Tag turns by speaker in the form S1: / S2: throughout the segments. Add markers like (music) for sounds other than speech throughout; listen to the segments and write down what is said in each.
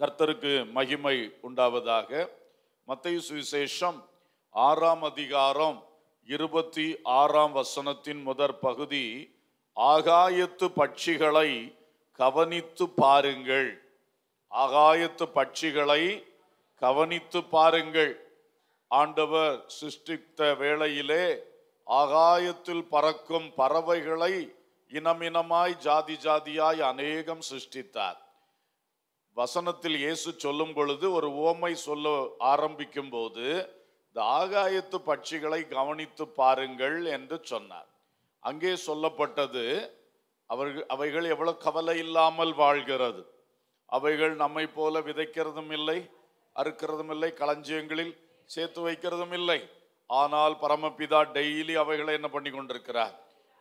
S1: கர்த்தருக்கு மகிமை உண்டாவதாக மத்திய சுவிசேஷம் ஆறாம் அதிகாரம் இருபத்தி ஆறாம் வசனத்தின் முதற் பகுதி ஆகாயத்து பட்சிகளை கவனித்து பாருங்கள் ஆகாயத்து பட்சிகளை கவனித்து பாருங்கள் ஆண்டவர் சிருஷ்டித்த வேளையிலே ஆகாயத்தில் பறக்கும் பறவைகளை இனமினமாய் ஜாதி ஜாதியாய் அநேகம் சிருஷ்டித்தார் வசனத்தில் இயேசு சொல்லும் பொழுது ஒரு ஓமை சொல்ல ஆரம்பிக்கும் போது இந்த ஆகாயத்து பட்சிகளை கவனித்து பாருங்கள் என்று சொன்னார் அங்கே சொல்லப்பட்டது அவர்கள் அவைகள் எவ்வளோ கவலை இல்லாமல் வாழ்கிறது அவைகள் நம்மை போல விதைக்கிறதும் இல்லை அறுக்கிறதும் இல்லை களஞ்சியங்களில் சேர்த்து வைக்கிறதும் இல்லை ஆனால் பரமபிதா டெய்லி அவைகளை என்ன பண்ணி கொண்டிருக்கிறார்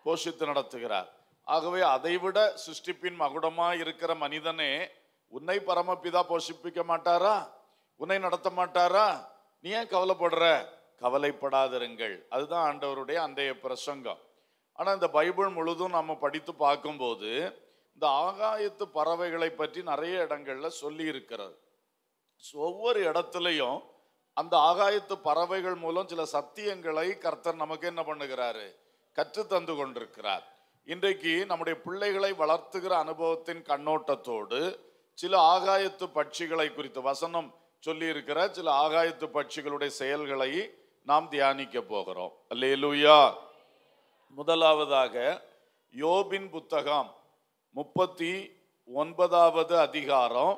S1: போஷித்து நடத்துகிறார் ஆகவே அதைவிட சிருஷ்டிப்பின் மகுடமாக இருக்கிற மனிதனே உன்னை பரமபிதா போஷிப்பிக்க மாட்டாரா உன்னை நடத்த மாட்டாரா நீ ஏன் கவலைப்படுற கவலைப்படாதிருங்கள் அதுதான் ஆண்டவருடைய அந்தைய பிரசங்கம் ஆனால் இந்த பைபிள் முழுதும் நம்ம படித்து பார்க்கும்போது இந்த ஆகாயத்து பறவைகளை பற்றி நிறைய இடங்கள்ல சொல்லி இருக்கிறது ஒவ்வொரு இடத்துலையும் அந்த ஆகாயத்து பறவைகள் மூலம் சில சத்தியங்களை கர்த்தர் நமக்கு என்ன பண்ணுகிறாரு கற்று தந்து கொண்டிருக்கிறார் இன்றைக்கு நம்முடைய பிள்ளைகளை வளர்த்துகிற அனுபவத்தின் கண்ணோட்டத்தோடு சில ஆகாயத்து பட்சிகளை குறித்து வசனம் சொல்லி இருக்கிற சில ஆகாயத்து பட்சிகளுடைய செயல்களை நாம் தியானிக்க போகிறோம் அல்லேலூயா முதலாவதாக யோபின் புத்தகம் முப்பத்தி ஒன்பதாவது அதிகாரம்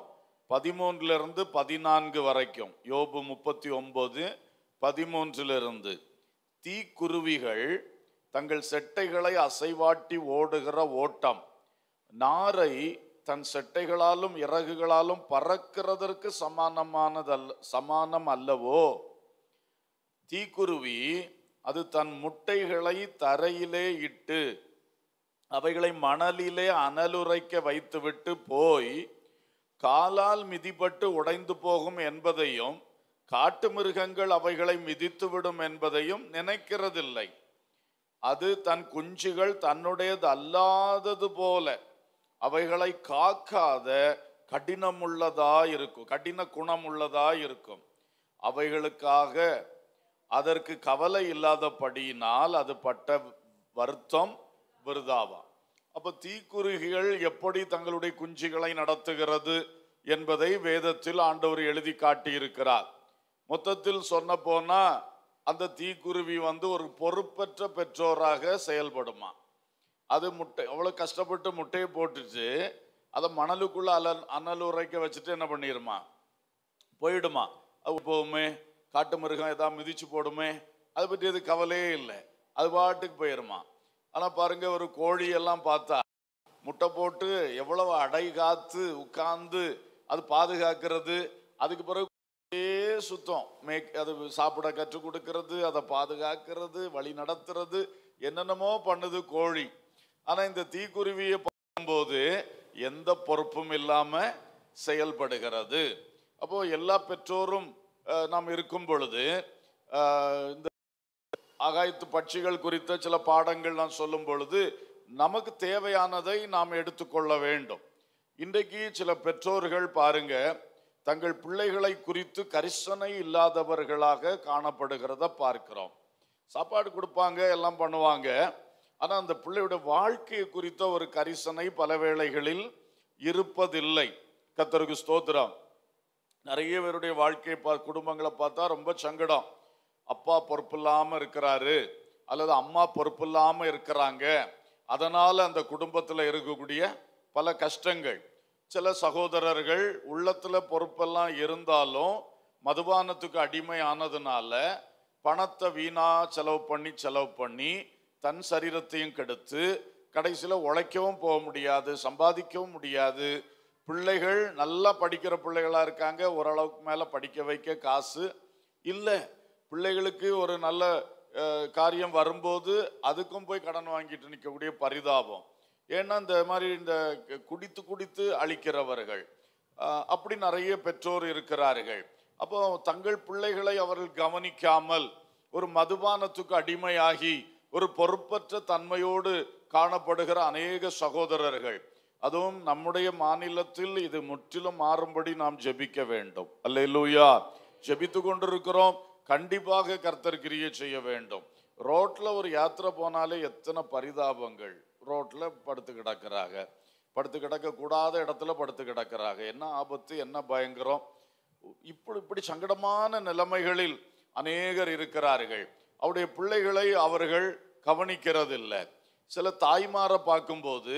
S1: பதிமூன்றிலிருந்து பதினான்கு வரைக்கும் யோபு முப்பத்தி ஒன்பது பதிமூன்றிலிருந்து தீக்குருவிகள் தங்கள் செட்டைகளை அசைவாட்டி ஓடுகிற ஓட்டம் நாரை தன் செட்டைகளாலும் இறகுகளாலும் பறக்கிறதற்கு சமானமானதல்ல சமானம் அல்லவோ தீக்குருவி அது தன் முட்டைகளை தரையிலே இட்டு அவைகளை மணலிலே அனலுரைக்க வைத்துவிட்டு போய் காலால் மிதிப்பட்டு உடைந்து போகும் என்பதையும் காட்டு மிருகங்கள் அவைகளை மிதித்துவிடும் என்பதையும் நினைக்கிறதில்லை அது தன் குஞ்சுகள் தன்னுடையது அல்லாதது போல அவைகளை காக்காத கடினமுள்ளதா இருக்கும் கடின குணமுள்ளதா இருக்கும் அவைகளுக்காக அதற்கு கவலை இல்லாதபடியினால் அது பட்ட வருத்தம் விருதாவா அப்ப தீக்குருகிகள் எப்படி தங்களுடைய குஞ்சுகளை நடத்துகிறது என்பதை வேதத்தில் ஆண்டவர் எழுதி காட்டியிருக்கிறார் மொத்தத்தில் சொன்ன போனா அந்த தீக்குருவி வந்து ஒரு பொறுப்பற்ற பெற்றோராக செயல்படுமா அது முட்டை அவ்வளோ கஷ்டப்பட்டு முட்டையை போட்டுச்சு அதை மணலுக்குள்ளே அல அனல் உரைக்க வச்சுட்டு என்ன பண்ணிடுமா போயிடுமா அது போகுமே காட்டு மிருகம் எதாவது மிதிச்சு போடுமே அதை பற்றி அது கவலையே இல்லை அது பாட்டுக்கு போயிடுமா ஆனால் பாருங்கள் ஒரு கோழியெல்லாம் பார்த்தா முட்டை போட்டு எவ்வளவு அடை காத்து உட்கார்ந்து அது பாதுகாக்கிறது அதுக்கு பிறகு சுத்தம் மே அது சாப்பிட கற்றுக் கொடுக்கறது அதை பாதுகாக்கிறது வழி நடத்துறது என்னென்னமோ பண்ணுது கோழி ஆனால் இந்த தீக்குருவியை பார்க்கும்போது எந்த பொறுப்பும் இல்லாமல் செயல்படுகிறது அப்போது எல்லா பெற்றோரும் நாம் இருக்கும் பொழுது இந்த ஆகாயத்து பட்சிகள் குறித்த சில பாடங்கள் நான் சொல்லும் பொழுது நமக்கு தேவையானதை நாம் எடுத்துக்கொள்ள வேண்டும் இன்றைக்கு சில பெற்றோர்கள் பாருங்க தங்கள் பிள்ளைகளை குறித்து கரிசனை இல்லாதவர்களாக காணப்படுகிறத பார்க்கிறோம் சாப்பாடு கொடுப்பாங்க எல்லாம் பண்ணுவாங்க ஆனால் அந்த பிள்ளையோட வாழ்க்கையை குறித்த ஒரு கரிசனை பல வேளைகளில் இருப்பதில்லை கத்தருக்கு ஸ்தோத்திரம் நிறைய பேருடைய வாழ்க்கையை பா குடும்பங்களை பார்த்தா ரொம்ப சங்கடம் அப்பா பொறுப்பு இல்லாமல் இருக்கிறாரு அல்லது அம்மா பொறுப்பு இல்லாமல் இருக்கிறாங்க அதனால் அந்த குடும்பத்தில் இருக்கக்கூடிய பல கஷ்டங்கள் சில சகோதரர்கள் உள்ளத்தில் பொறுப்பெல்லாம் இருந்தாலும் மதுபானத்துக்கு அடிமை ஆனதுனால பணத்தை வீணாக செலவு பண்ணி செலவு பண்ணி தன் சரீரத்தையும் கெடுத்து கடைசியில் உழைக்கவும் போக முடியாது சம்பாதிக்கவும் முடியாது பிள்ளைகள் நல்லா படிக்கிற பிள்ளைகளாக இருக்காங்க ஓரளவுக்கு மேலே படிக்க வைக்க காசு இல்லை பிள்ளைகளுக்கு ஒரு நல்ல காரியம் வரும்போது அதுக்கும் போய் கடன் வாங்கிட்டு நிற்கக்கூடிய பரிதாபம் ஏன்னா இந்த மாதிரி இந்த குடித்து குடித்து அழிக்கிறவர்கள் அப்படி நிறைய பெற்றோர் இருக்கிறார்கள் அப்போ தங்கள் பிள்ளைகளை அவர்கள் கவனிக்காமல் ஒரு மதுபானத்துக்கு அடிமையாகி ஒரு பொறுப்பற்ற தன்மையோடு காணப்படுகிற அநேக சகோதரர்கள் அதுவும் நம்முடைய மாநிலத்தில் இது முற்றிலும் மாறும்படி நாம் ஜெபிக்க வேண்டும் அல்ல லூயா ஜெபித்து கொண்டிருக்கிறோம் கண்டிப்பாக கர்த்தர் கிரியை செய்ய வேண்டும் ரோட்டில் ஒரு யாத்திரை போனாலே எத்தனை பரிதாபங்கள் ரோட்டில் படுத்து கிடக்கிறாங்க படுத்து கிடக்கக்கூடாத இடத்துல படுத்து கிடக்கிறாங்க என்ன ஆபத்து என்ன பயங்கரம் இப்படி இப்படி சங்கடமான நிலைமைகளில் அநேகர் இருக்கிறார்கள் அவருடைய பிள்ளைகளை அவர்கள் கவனிக்கிறதில்லை சில தாய்மாரை பார்க்கும்போது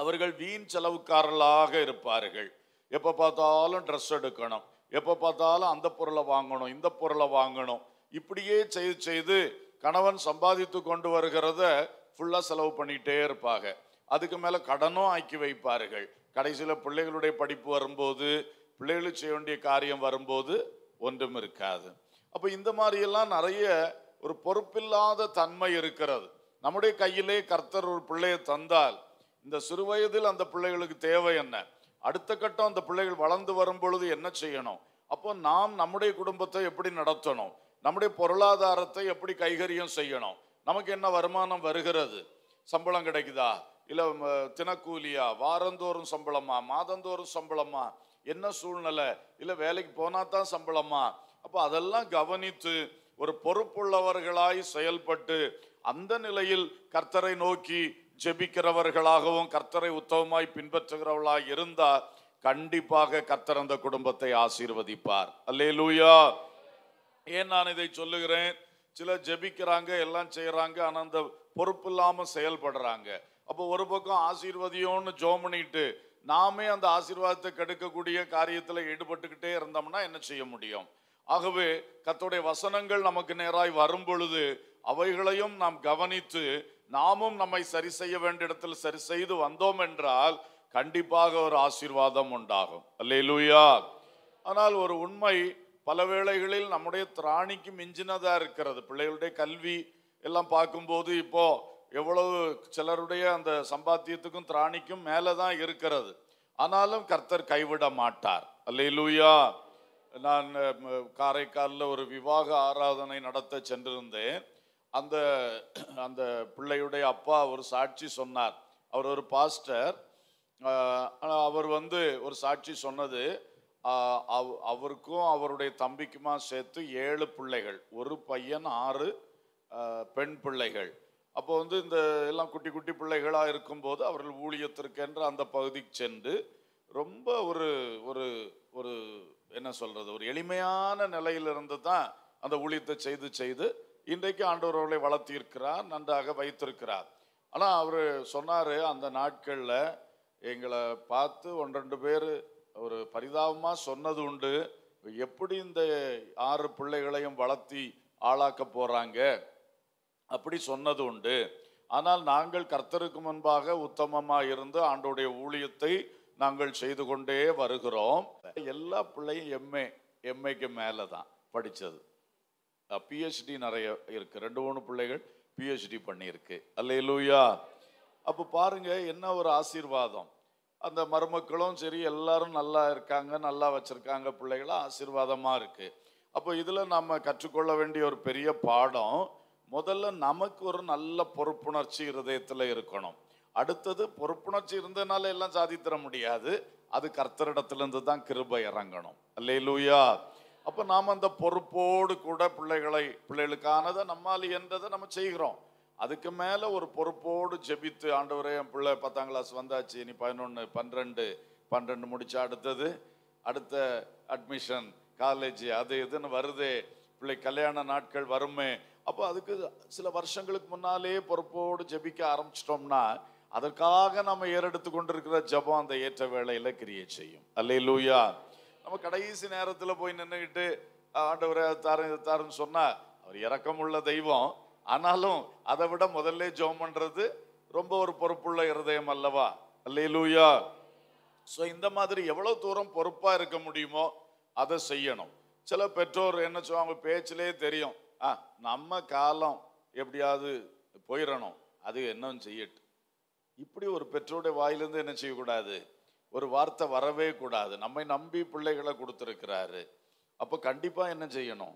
S1: அவர்கள் வீண் செலவுக்காரர்களாக இருப்பார்கள் எப்போ பார்த்தாலும் ட்ரெஸ் எடுக்கணும் எப்போ பார்த்தாலும் அந்த பொருளை வாங்கணும் இந்த பொருளை வாங்கணும் இப்படியே செய்து செய்து கணவன் சம்பாதித்து கொண்டு வருகிறத ஃபுல்லாக செலவு பண்ணிகிட்டே இருப்பாங்க அதுக்கு மேலே கடனும் ஆக்கி வைப்பார்கள் கடைசியில் பிள்ளைகளுடைய படிப்பு வரும்போது பிள்ளைகளுக்கு செய்ய வேண்டிய காரியம் வரும்போது ஒன்றும் இருக்காது அப்போ இந்த மாதிரியெல்லாம் நிறைய ஒரு பொறுப்பில்லாத தன்மை இருக்கிறது நம்முடைய கையிலே கர்த்தர் ஒரு பிள்ளையை தந்தால் இந்த சிறுவயதில் அந்த பிள்ளைகளுக்கு தேவை என்ன அடுத்த கட்டம் அந்த பிள்ளைகள் வளர்ந்து வரும் பொழுது என்ன செய்யணும் அப்போ நாம் நம்முடைய குடும்பத்தை எப்படி நடத்தணும் நம்முடைய பொருளாதாரத்தை எப்படி கைகரியம் செய்யணும் நமக்கு என்ன வருமானம் வருகிறது சம்பளம் கிடைக்குதா இல்லை தினக்கூலியா வாரந்தோறும் சம்பளமா மாதந்தோறும் சம்பளமா என்ன சூழ்நிலை இல்லை வேலைக்கு போனால் தான் சம்பளமா அப்போ அதெல்லாம் கவனித்து ஒரு பொறுப்புள்ளவர்களாய் செயல்பட்டு அந்த நிலையில் கர்த்தரை நோக்கி ஜெபிக்கிறவர்களாகவும் கர்த்தரை உத்தவமாய் பின்பற்றுகிறவர்களாய் இருந்தால் கண்டிப்பாக கர்த்தர் அந்த குடும்பத்தை ஆசீர்வதிப்பார் அல்லே லூயா ஏன் நான் இதை சொல்லுகிறேன் சில ஜெபிக்கிறாங்க எல்லாம் செய்கிறாங்க ஆனால் அந்த பொறுப்பு இல்லாமல் செயல்படுறாங்க அப்போ ஒரு பக்கம் ஆசீர்வதியோன்னு ஜோம் பண்ணிட்டு நாமே அந்த ஆசீர்வாதத்தை கெடுக்கக்கூடிய காரியத்தில் ஈடுபட்டுக்கிட்டே இருந்தோம்னா என்ன செய்ய முடியும் ஆகவே கத்துடைய வசனங்கள் நமக்கு நேராய் வரும் பொழுது அவைகளையும் நாம் கவனித்து நாமும் நம்மை சரி செய்ய வேண்டிய இடத்தில் சரி செய்து வந்தோம் என்றால் கண்டிப்பாக ஒரு ஆசீர்வாதம் உண்டாகும் அல்லேலூயா ஆனால் ஒரு உண்மை பல வேளைகளில் நம்முடைய திராணிக்கு மிஞ்சினதாக இருக்கிறது பிள்ளைகளுடைய கல்வி எல்லாம் பார்க்கும்போது இப்போ எவ்வளவு சிலருடைய அந்த சம்பாத்தியத்துக்கும் திராணிக்கும் மேலே தான் இருக்கிறது ஆனாலும் கர்த்தர் கைவிட மாட்டார் அல்லேலூயா நான் காரைக்காலில் ஒரு விவாக ஆராதனை நடத்த சென்றிருந்தேன் அந்த அந்த பிள்ளையுடைய அப்பா ஒரு சாட்சி சொன்னார் அவர் ஒரு பாஸ்டர் அவர் வந்து ஒரு சாட்சி சொன்னது அவருக்கும் அவருடைய தம்பிக்குமா சேர்த்து ஏழு பிள்ளைகள் ஒரு பையன் ஆறு பெண் பிள்ளைகள் அப்போ வந்து இந்த எல்லாம் குட்டி குட்டி பிள்ளைகளாக இருக்கும்போது அவர்கள் ஊழியத்திற்கென்று அந்த பகுதிக்கு சென்று ரொம்ப ஒரு ஒரு ஒரு என்ன சொல்கிறது ஒரு எளிமையான நிலையிலிருந்து தான் அந்த ஊழியத்தை செய்து செய்து இன்றைக்கு வளர்த்தி வளர்த்தியிருக்கிறார் நன்றாக வைத்திருக்கிறார் ஆனால் அவர் சொன்னார் அந்த நாட்களில் எங்களை பார்த்து ஒன்று ரெண்டு பேர் ஒரு பரிதாபமாக சொன்னது உண்டு எப்படி இந்த ஆறு பிள்ளைகளையும் வளர்த்தி ஆளாக்க போகிறாங்க அப்படி சொன்னது உண்டு ஆனால் நாங்கள் கர்த்தருக்கு முன்பாக உத்தமமாக இருந்து ஆண்டோடைய ஊழியத்தை நாங்கள் செய்து கொண்டே வருகிறோம் எல்லா பிள்ளையும் எம்ஏ எம்ஏக்கு மேலே தான் படித்தது பிஹெச்டி நிறைய இருக்குது ரெண்டு மூணு பிள்ளைகள் பிஹெச்டி பண்ணியிருக்கு லூயா அப்போ பாருங்கள் என்ன ஒரு ஆசீர்வாதம் அந்த மருமக்களும் சரி எல்லாரும் நல்லா இருக்காங்க நல்லா வச்சுருக்காங்க பிள்ளைகளும் ஆசீர்வாதமாக இருக்குது அப்போ இதில் நம்ம கற்றுக்கொள்ள வேண்டிய ஒரு பெரிய பாடம் முதல்ல நமக்கு ஒரு நல்ல பொறுப்புணர்ச்சி இருதயத்தில் இருக்கணும் அடுத்தது பொறுப்புணர்ச்சி இருந்ததுனால எல்லாம் சாதித்தர முடியாது அது கர்த்தரிடத்திலிருந்து தான் கிருபை இறங்கணும் அல்லையிலூயா அப்போ நாம் அந்த பொறுப்போடு கூட பிள்ளைகளை பிள்ளைகளுக்கானதை நம்மால் என்றதை நம்ம செய்கிறோம் அதுக்கு மேலே ஒரு பொறுப்போடு ஜெபித்து ஆண்டவரே என் பிள்ளை பத்தாம் கிளாஸ் வந்தாச்சு இனி பதினொன்று பன்னிரெண்டு பன்னிரெண்டு முடிச்சா அடுத்தது அடுத்த அட்மிஷன் காலேஜ் அது இதுன்னு வருதே பிள்ளை கல்யாண நாட்கள் வருமே அப்போ அதுக்கு சில வருஷங்களுக்கு முன்னாலே பொறுப்போடு ஜெபிக்க ஆரம்பிச்சிட்டோம்னா அதற்காக நம்ம ஏறெடுத்து கொண்டிருக்கிற ஜபம் அந்த ஏற்ற வேலையில் கிரியை செய்யும் அல்லே லூயா நம்ம கடைசி நேரத்தில் போய் நின்றுக்கிட்டு ஆண்டவரை தாரு தாருன்னு சொன்னால் அவர் இறக்கம் உள்ள தெய்வம் ஆனாலும் அதை விட முதல்ல ஜபம் பண்ணுறது ரொம்ப ஒரு பொறுப்புள்ள இருதயம் அல்லவா அல்லே லூயா ஸோ இந்த மாதிரி எவ்வளோ தூரம் பொறுப்பாக இருக்க முடியுமோ அதை செய்யணும் சில பெற்றோர் என்ன சொல்லுவாங்க பேச்சிலே தெரியும் ஆ நம்ம காலம் எப்படியாவது போயிடணும் அது என்னன்னு செய்யட்டு இப்படி ஒரு பெற்றோருடைய வாயிலிருந்து என்ன செய்யக்கூடாது ஒரு வார்த்தை வரவே கூடாது நம்மை நம்பி பிள்ளைகளை கொடுத்துருக்கிறாரு அப்போ கண்டிப்பாக என்ன செய்யணும்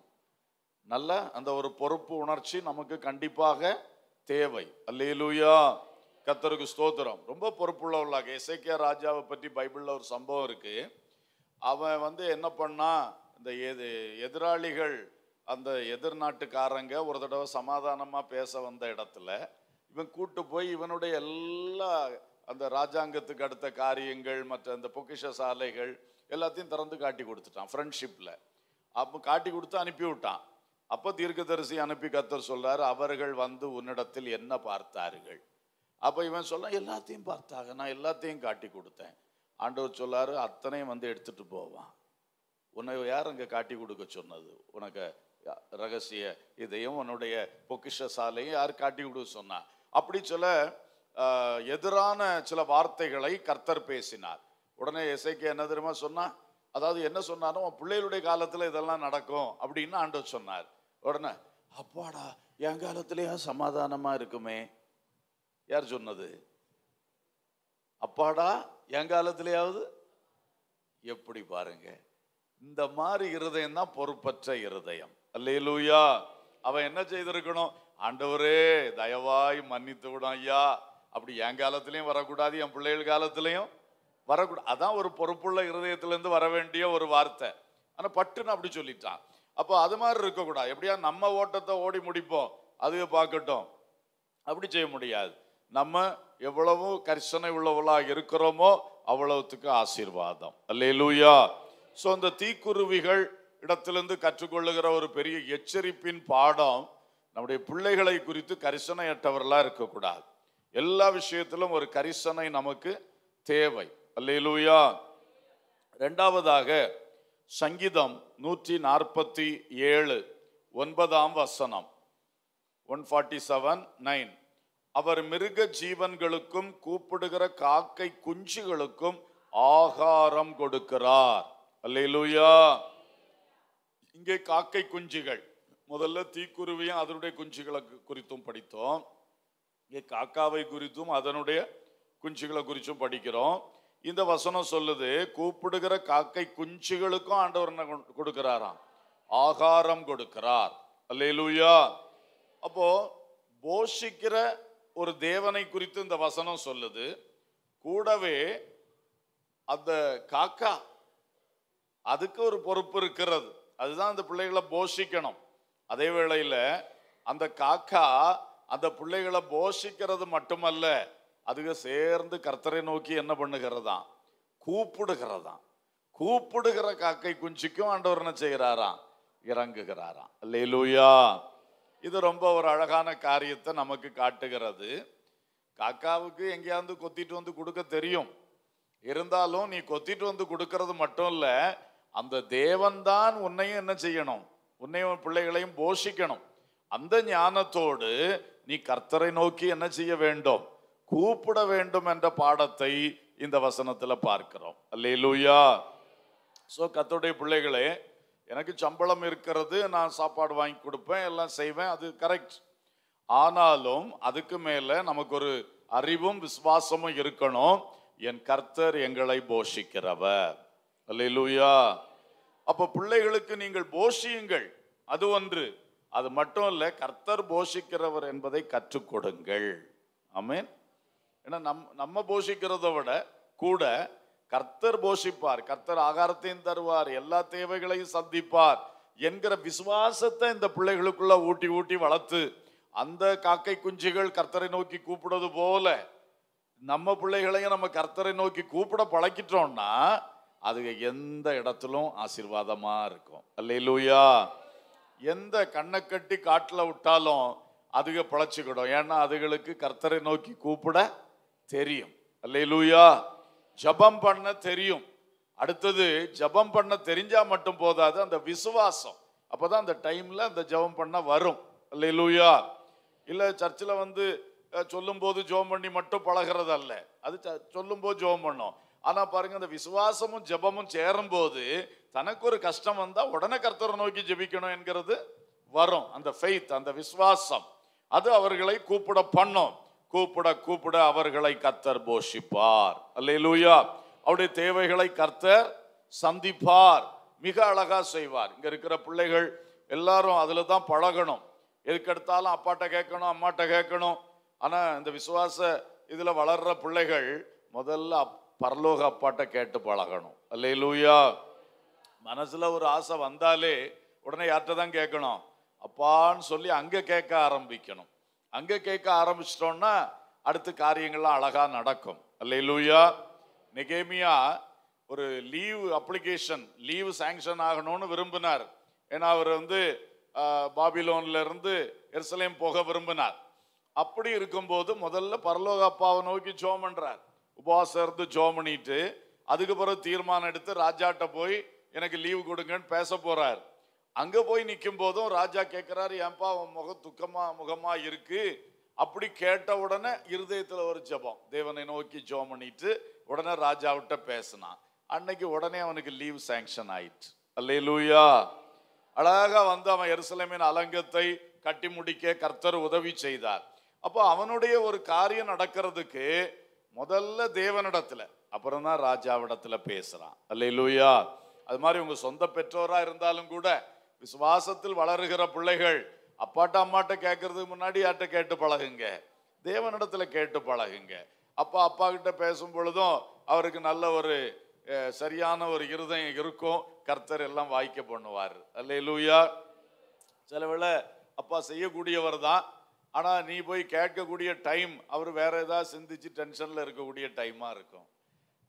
S1: நல்ல அந்த ஒரு பொறுப்பு உணர்ச்சி நமக்கு கண்டிப்பாக தேவை அல்லேலூயா கத்தருக்கு ஸ்தோத்திரம் ரொம்ப பொறுப்புள்ளவர்களாக இசைக்கியா ராஜாவை பற்றி பைபிளில் ஒரு சம்பவம் இருக்குது அவன் வந்து என்ன பண்ணா இந்த எது எதிராளிகள் அந்த எதிர்நாட்டுக்காரங்க ஒரு தடவை சமாதானமாக பேச வந்த இடத்துல இவன் கூட்டு போய் இவனுடைய எல்லா அந்த ராஜாங்கத்துக்கு அடுத்த காரியங்கள் மற்ற அந்த பொக்கிஷ சாலைகள் எல்லாத்தையும் திறந்து காட்டி கொடுத்துட்டான் ஃப்ரெண்ட்ஷிப்பில் அப்போ காட்டி கொடுத்து அனுப்பி விட்டான் அப்போ தீர்க்கதரிசி அனுப்பி கத்தர் சொல்கிறார் அவர்கள் வந்து உன்னிடத்தில் என்ன பார்த்தார்கள் அப்போ இவன் சொல்ல எல்லாத்தையும் பார்த்தாங்க நான் எல்லாத்தையும் காட்டி கொடுத்தேன் ஆண்டவர் சொல்லாரு அத்தனையும் வந்து எடுத்துகிட்டு போவான் உன்னை யார் அங்கே காட்டி கொடுக்க சொன்னது உனக்கு ரகசிய இதையும் உன்னுடைய பொக்கிஷ சாலையும் யார் காட்டி கொடுக்க சொன்னா அப்படி சொல்ல எதிரான சில வார்த்தைகளை கர்த்தர் பேசினார் உடனே இசைக்கு என்ன தெரியுமா சொன்னா அதாவது என்ன சொன்னாலும் பிள்ளைகளுடைய காலத்தில் இதெல்லாம் நடக்கும் அப்படின்னு ஆண்டு சொன்னார் உடனே அப்பாடா என் காலத்திலேயே சமாதானமாக இருக்குமே யார் சொன்னது அப்பாடா என் காலத்திலேயாவது எப்படி பாருங்க இந்த மாதிரி இருதயம் தான் பொறுப்பற்ற இருதயம் அல்லையிலூயா அவன் என்ன செய்திருக்கணும் ஆண்டவரே தயவாய் மன்னித்து விடும் ஐயா அப்படி என் காலத்துலேயும் வரக்கூடாது என் பிள்ளைகள் காலத்துலேயும் வரக்கூடாது அதான் ஒரு பொறுப்புள்ள இருதயத்திலேருந்து வர வேண்டிய ஒரு வார்த்தை ஆனால் பட்டுன்னு அப்படி சொல்லிட்டான் அப்போ அது மாதிரி இருக்கக்கூடாது எப்படியா நம்ம ஓட்டத்தை ஓடி முடிப்போம் அது பார்க்கட்டும் அப்படி செய்ய முடியாது நம்ம எவ்வளவு கரிசனை உள்ளவளாக இருக்கிறோமோ அவ்வளவுத்துக்கு ஆசீர்வாதம் அல்லேலூயா ஸோ அந்த தீக்குருவிகள் இடத்திலிருந்து கற்றுக்கொள்ளுகிற ஒரு பெரிய எச்சரிப்பின் பாடம் நம்முடைய பிள்ளைகளை குறித்து கரிசனையற்றவர்களாக இருக்கக்கூடாது எல்லா விஷயத்திலும் ஒரு கரிசனை நமக்கு தேவை அல்லையிலூயா ரெண்டாவதாக சங்கீதம் நூற்றி நாற்பத்தி ஏழு ஒன்பதாம் வசனம் ஒன் ஃபார்ட்டி செவன் நைன் அவர் மிருக ஜீவன்களுக்கும் கூப்பிடுகிற காக்கை குஞ்சுகளுக்கும் ஆகாரம் கொடுக்கிறார் அல்லையிலூயா இங்கே காக்கை குஞ்சுகள் முதல்ல தீக்குருவியும் அதனுடைய குஞ்சுகளை குறித்தும் படித்தோம் இங்கே காக்காவை குறித்தும் அதனுடைய குஞ்சுகளை குறித்தும் படிக்கிறோம் இந்த வசனம் சொல்லுது கூப்பிடுகிற காக்கை குஞ்சுகளுக்கும் ஆண்டவர் என்ன கொடுக்கிறாராம் ஆகாரம் கொடுக்கிறார் அல்லேலூயா அப்போ போஷிக்கிற ஒரு தேவனை குறித்து இந்த வசனம் சொல்லுது கூடவே அந்த காக்கா அதுக்கு ஒரு பொறுப்பு இருக்கிறது அதுதான் அந்த பிள்ளைகளை போஷிக்கணும் அதே வேளையில் அந்த காக்கா அந்த பிள்ளைகளை போஷிக்கிறது மட்டுமல்ல அதுக சேர்ந்து கர்த்தரை நோக்கி என்ன பண்ணுகிறதா கூப்பிடுகிறதா கூப்பிடுகிற காக்கை குஞ்சிக்கும் ஆண்டவர் என்ன செய்கிறாராம் இறங்குகிறாராம் லூயா இது ரொம்ப ஒரு அழகான காரியத்தை நமக்கு காட்டுகிறது காக்காவுக்கு எங்கேயாவது கொத்திட்டு வந்து கொடுக்க தெரியும் இருந்தாலும் நீ கொத்திட்டு வந்து கொடுக்கறது மட்டும் இல்லை அந்த தேவன் தான் உன்னையும் என்ன செய்யணும் உன்னையும் பிள்ளைகளையும் போஷிக்கணும் அந்த ஞானத்தோடு நீ கர்த்தரை நோக்கி என்ன செய்ய வேண்டும் கூப்பிட வேண்டும் என்ற பாடத்தை இந்த வசனத்தில் பார்க்கிறோம் அல்லையிலூயா ஸோ கத்தோடைய பிள்ளைகளே எனக்கு சம்பளம் இருக்கிறது நான் சாப்பாடு வாங்கி கொடுப்பேன் எல்லாம் செய்வேன் அது கரெக்ட் ஆனாலும் அதுக்கு மேலே நமக்கு ஒரு அறிவும் விசுவாசமும் இருக்கணும் என் கர்த்தர் எங்களை போஷிக்கிறவர் லூயா அப்போ பிள்ளைகளுக்கு நீங்கள் போஷியுங்கள் அது ஒன்று அது மட்டும் இல்லை கர்த்தர் போஷிக்கிறவர் என்பதை கற்றுக் கொடுங்கள் ஆமீன் ஏன்னா நம் நம்ம போஷிக்கிறத விட கூட கர்த்தர் போஷிப்பார் கர்த்தர் ஆகாரத்தையும் தருவார் எல்லா தேவைகளையும் சந்திப்பார் என்கிற விசுவாசத்தை இந்த பிள்ளைகளுக்குள்ள ஊட்டி ஊட்டி வளர்த்து அந்த காக்கை குஞ்சுகள் கர்த்தரை நோக்கி கூப்பிடுவது போல நம்ம பிள்ளைகளையும் நம்ம கர்த்தரை நோக்கி கூப்பிட பழக்கிட்டோம்னா அது எந்த இடத்துலும் ஆசீர்வாதமாக இருக்கும் அல்லையிலூயா எந்த கண்ணை கட்டி காட்டில் விட்டாலும் அதுக பிழைச்சிக்கிடும் ஏன்னா அதுகளுக்கு கர்த்தரை நோக்கி கூப்பிட தெரியும் அல்லையிலூயா ஜபம் பண்ண தெரியும் அடுத்தது ஜபம் பண்ண தெரிஞ்சால் மட்டும் போதாது அந்த விசுவாசம் அப்போ தான் அந்த டைமில் அந்த ஜபம் பண்ண வரும் இல்லையிலூயா இல்லை சர்ச்சில் வந்து சொல்லும்போது ஜோம் பண்ணி மட்டும் பழகிறது அல்ல அது சொல்லும்போது ஜோம் பண்ணோம் ஆனால் பாருங்கள் அந்த விசுவாசமும் ஜபமும் போது தனக்கு ஒரு கஷ்டம் வந்தால் உடனே கர்த்தரை நோக்கி ஜெபிக்கணும் என்கிறது வரும் அந்த ஃபெய்த் அந்த விசுவாசம் அது அவர்களை கூப்பிட பண்ணும் கூப்பிட கூப்பிட அவர்களை கர்த்தர் போஷிப்பார் அல்லே லூயா அவருடைய தேவைகளை கர்த்தர் சந்திப்பார் மிக அழகா செய்வார் இங்க இருக்கிற பிள்ளைகள் எல்லாரும் அதில் தான் பழகணும் எதுக்கெடுத்தாலும் அப்பாட்ட கேட்கணும் அம்மாட்ட கேட்கணும் ஆனால் இந்த விசுவாச இதில் வளர்ற பிள்ளைகள் முதல்ல பரலோக அப்பாட்ட கேட்டு பழகணும் அல்லே லூயா மனசில் ஒரு ஆசை வந்தாலே உடனே யார்கிட்ட தான் கேட்கணும் அப்பான்னு சொல்லி அங்கே கேட்க ஆரம்பிக்கணும் அங்கே கேட்க ஆரம்பிச்சிட்டோம்னா அடுத்து காரியங்கள்லாம் அழகாக நடக்கும் அல்லே லூயா நிகேமியா ஒரு லீவ் அப்ளிகேஷன் லீவு சேங்ஷன் ஆகணும்னு விரும்பினார் ஏன்னா அவர் வந்து பாபிலோன்லேருந்து எருசலேம் போக விரும்பினார் அப்படி இருக்கும்போது முதல்ல பரலோக அப்பாவை நோக்கி ஜோம் பண்ணுறார் உபவாசம் இருந்து ஜோம் பண்ணிட்டு அதுக்கு பிறகு தீர்மானம் எடுத்து ராஜாட்ட போய் எனக்கு லீவு கொடுங்கன்னு பேச போறார் அங்க போய் நிற்கும் போதும் ராஜா கேட்கிறாரு ஏன்பா அவன் முகம் துக்கமா முகமா இருக்கு அப்படி கேட்ட உடனே இருதயத்தில் ஒரு ஜபம் தேவனை நோக்கி ஜோம் பண்ணிட்டு உடனே ராஜாவிட்ட பேசினான் அன்னைக்கு உடனே அவனுக்கு லீவ் சாங்ஷன் ஆயிட்டு அல்லே லூயா அழகாக வந்து அவன் எருசலேமின் அலங்கத்தை கட்டி முடிக்க கர்த்தர் உதவி செய்தார் அப்போ அவனுடைய ஒரு காரியம் நடக்கிறதுக்கு முதல்ல தேவனிடத்தில் அப்புறம் தான் ராஜாவிடத்தில் பேசுகிறான் அல்ல லூயா அது மாதிரி உங்கள் சொந்த பெற்றோராக இருந்தாலும் கூட விசுவாசத்தில் வளருகிற பிள்ளைகள் அப்பாட்ட அம்மாட்ட கேட்கறதுக்கு முன்னாடி யார்கிட்ட கேட்டு பழகுங்க தேவனிடத்தில் கேட்டு பழகுங்க அப்பா அப்பா கிட்ட பேசும் பொழுதும் அவருக்கு நல்ல ஒரு சரியான ஒரு இருதயம் இருக்கும் கர்த்தர் எல்லாம் வாய்க்க பண்ணுவார் அல்ல லூயா சில வேளை அப்பா செய்யக்கூடியவர் தான் ஆனால் நீ போய் கேட்கக்கூடிய டைம் அவர் வேற ஏதாவது சிந்திச்சு டென்ஷனில் இருக்கக்கூடிய டைமாக இருக்கும்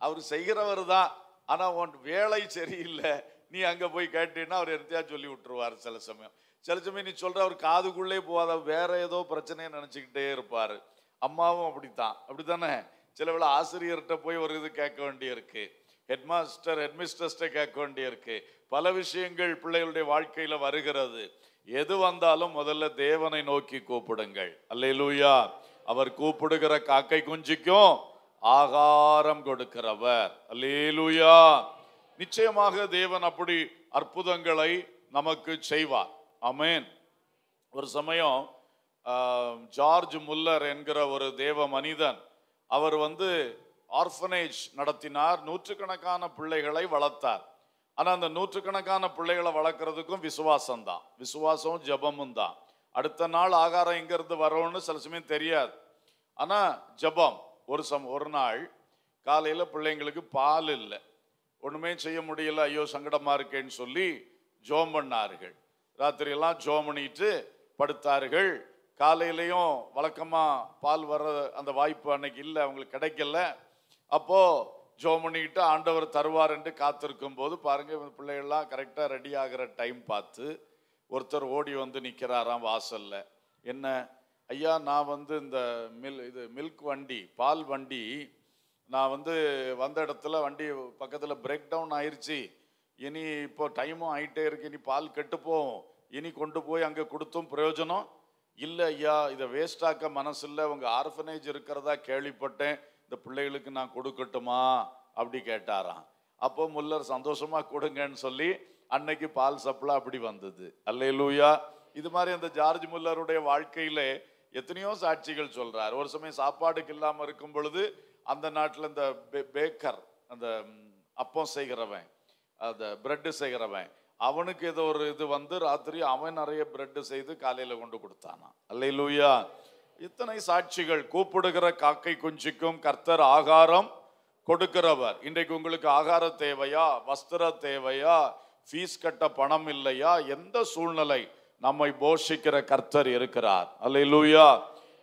S1: அவர் செய்கிறவர் தான் ஆனால் உன் வேலை சரியில்லை நீ அங்கே போய் கேட்டீங்கன்னா அவர் எடுத்தியா சொல்லி விட்டுருவார் சில சமயம் சில சமயம் நீ சொல்கிற அவர் காதுக்குள்ளே போகாத வேற ஏதோ பிரச்சனையை நினச்சிக்கிட்டே இருப்பார் அம்மாவும் அப்படித்தான் அப்படி தானே சில வேளை ஆசிரியர்கிட்ட போய் ஒரு இது கேட்க வேண்டியிருக்கு ஹெட்மாஸ்டர் ஹெட்மிஸ்டர்ஸ்ட்டை கேட்க வேண்டியிருக்கு பல விஷயங்கள் பிள்ளைகளுடைய வாழ்க்கையில் வருகிறது எது வந்தாலும் முதல்ல தேவனை நோக்கி கூப்பிடுங்கள் அல்லையிலூயா அவர் கூப்பிடுகிற காக்கை குஞ்சிக்கும் ஆகாரம் கொடுக்கிறவர் அல்லேலூயா நிச்சயமாக தேவன் அப்படி அற்புதங்களை நமக்கு செய்வார் அமேன் ஒரு சமயம் ஜார்ஜ் முல்லர் என்கிற ஒரு தேவ மனிதன் அவர் வந்து ஆர்ஃபனேஜ் நடத்தினார் நூற்றுக்கணக்கான பிள்ளைகளை வளர்த்தார் ஆனால் அந்த நூற்றுக்கணக்கான பிள்ளைகளை வளர்க்குறதுக்கும் விசுவாசம் தான் விசுவாசம் ஜபமும் தான் அடுத்த நாள் ஆகாரம் எங்கேருந்து வரோன்னு சில சமயம் தெரியாது ஆனால் ஜபம் ஒரு சம் ஒரு நாள் காலையில் பிள்ளைங்களுக்கு பால் இல்லை ஒன்றுமே செய்ய முடியல ஐயோ சங்கடமாக இருக்கேன்னு சொல்லி ஜோம் பண்ணார்கள் ராத்திரியெல்லாம் ஜோம் பண்ணிட்டு படுத்தார்கள் காலையிலையும் வழக்கமாக பால் வர்ற அந்த வாய்ப்பு அன்னைக்கு இல்லை அவங்களுக்கு கிடைக்கல அப்போது ஜோம் பண்ணிக்கிட்டு ஆண்டவர் தருவார் என்று காத்திருக்கும் போது பாருங்கள் பிள்ளைகள்லாம் கரெக்டாக ரெடி ஆகிற டைம் பார்த்து ஒருத்தர் ஓடி வந்து நிற்கிறாராம் வாசலில் என்ன ஐயா நான் வந்து இந்த மில் இது மில்க் வண்டி பால் வண்டி நான் வந்து வந்த இடத்துல வண்டி பக்கத்தில் பிரேக் டவுன் ஆயிடுச்சு இனி இப்போ டைமும் ஆகிட்டே இருக்கு இனி பால் கெட்டுப்போம் இனி கொண்டு போய் அங்கே கொடுத்தும் பிரயோஜனம் இல்லை ஐயா இதை வேஸ்டாக்க மனசில் உங்கள் ஆர்ஃபனேஜ் இருக்கிறதா கேள்விப்பட்டேன் இந்த பிள்ளைகளுக்கு நான் கொடுக்கட்டுமா அப்படி கேட்டாராம் அப்போ முல்லர் சந்தோஷமா கொடுங்கன்னு சொல்லி அன்னைக்கு பால் சப்ளை அப்படி வந்தது அல்லே லூயா இது மாதிரி அந்த ஜார்ஜ் முல்லருடைய வாழ்க்கையில எத்தனையோ சாட்சிகள் சொல்றார் ஒரு சமயம் சாப்பாடுக்கு இல்லாமல் இருக்கும் பொழுது அந்த நாட்டில் இந்த பேக்கர் அந்த அப்பம் செய்கிறவன் அந்த பிரெட்டு செய்கிறவன் அவனுக்கு ஏதோ ஒரு இது வந்து ராத்திரி அவன் நிறைய பிரெட்டு செய்து காலையில் கொண்டு கொடுத்தானான் அல்ல லூயா இத்தனை சாட்சிகள் கூப்பிடுகிற காக்கை குஞ்சிக்கும் கர்த்தர் ஆகாரம் கொடுக்கிறவர் இன்றைக்கு உங்களுக்கு ஆகார தேவையா வஸ்திர தேவையா ஃபீஸ் கட்ட பணம் இல்லையா எந்த சூழ்நிலை நம்மை போஷிக்கிற கர்த்தர் இருக்கிறார் அல்ல லூயா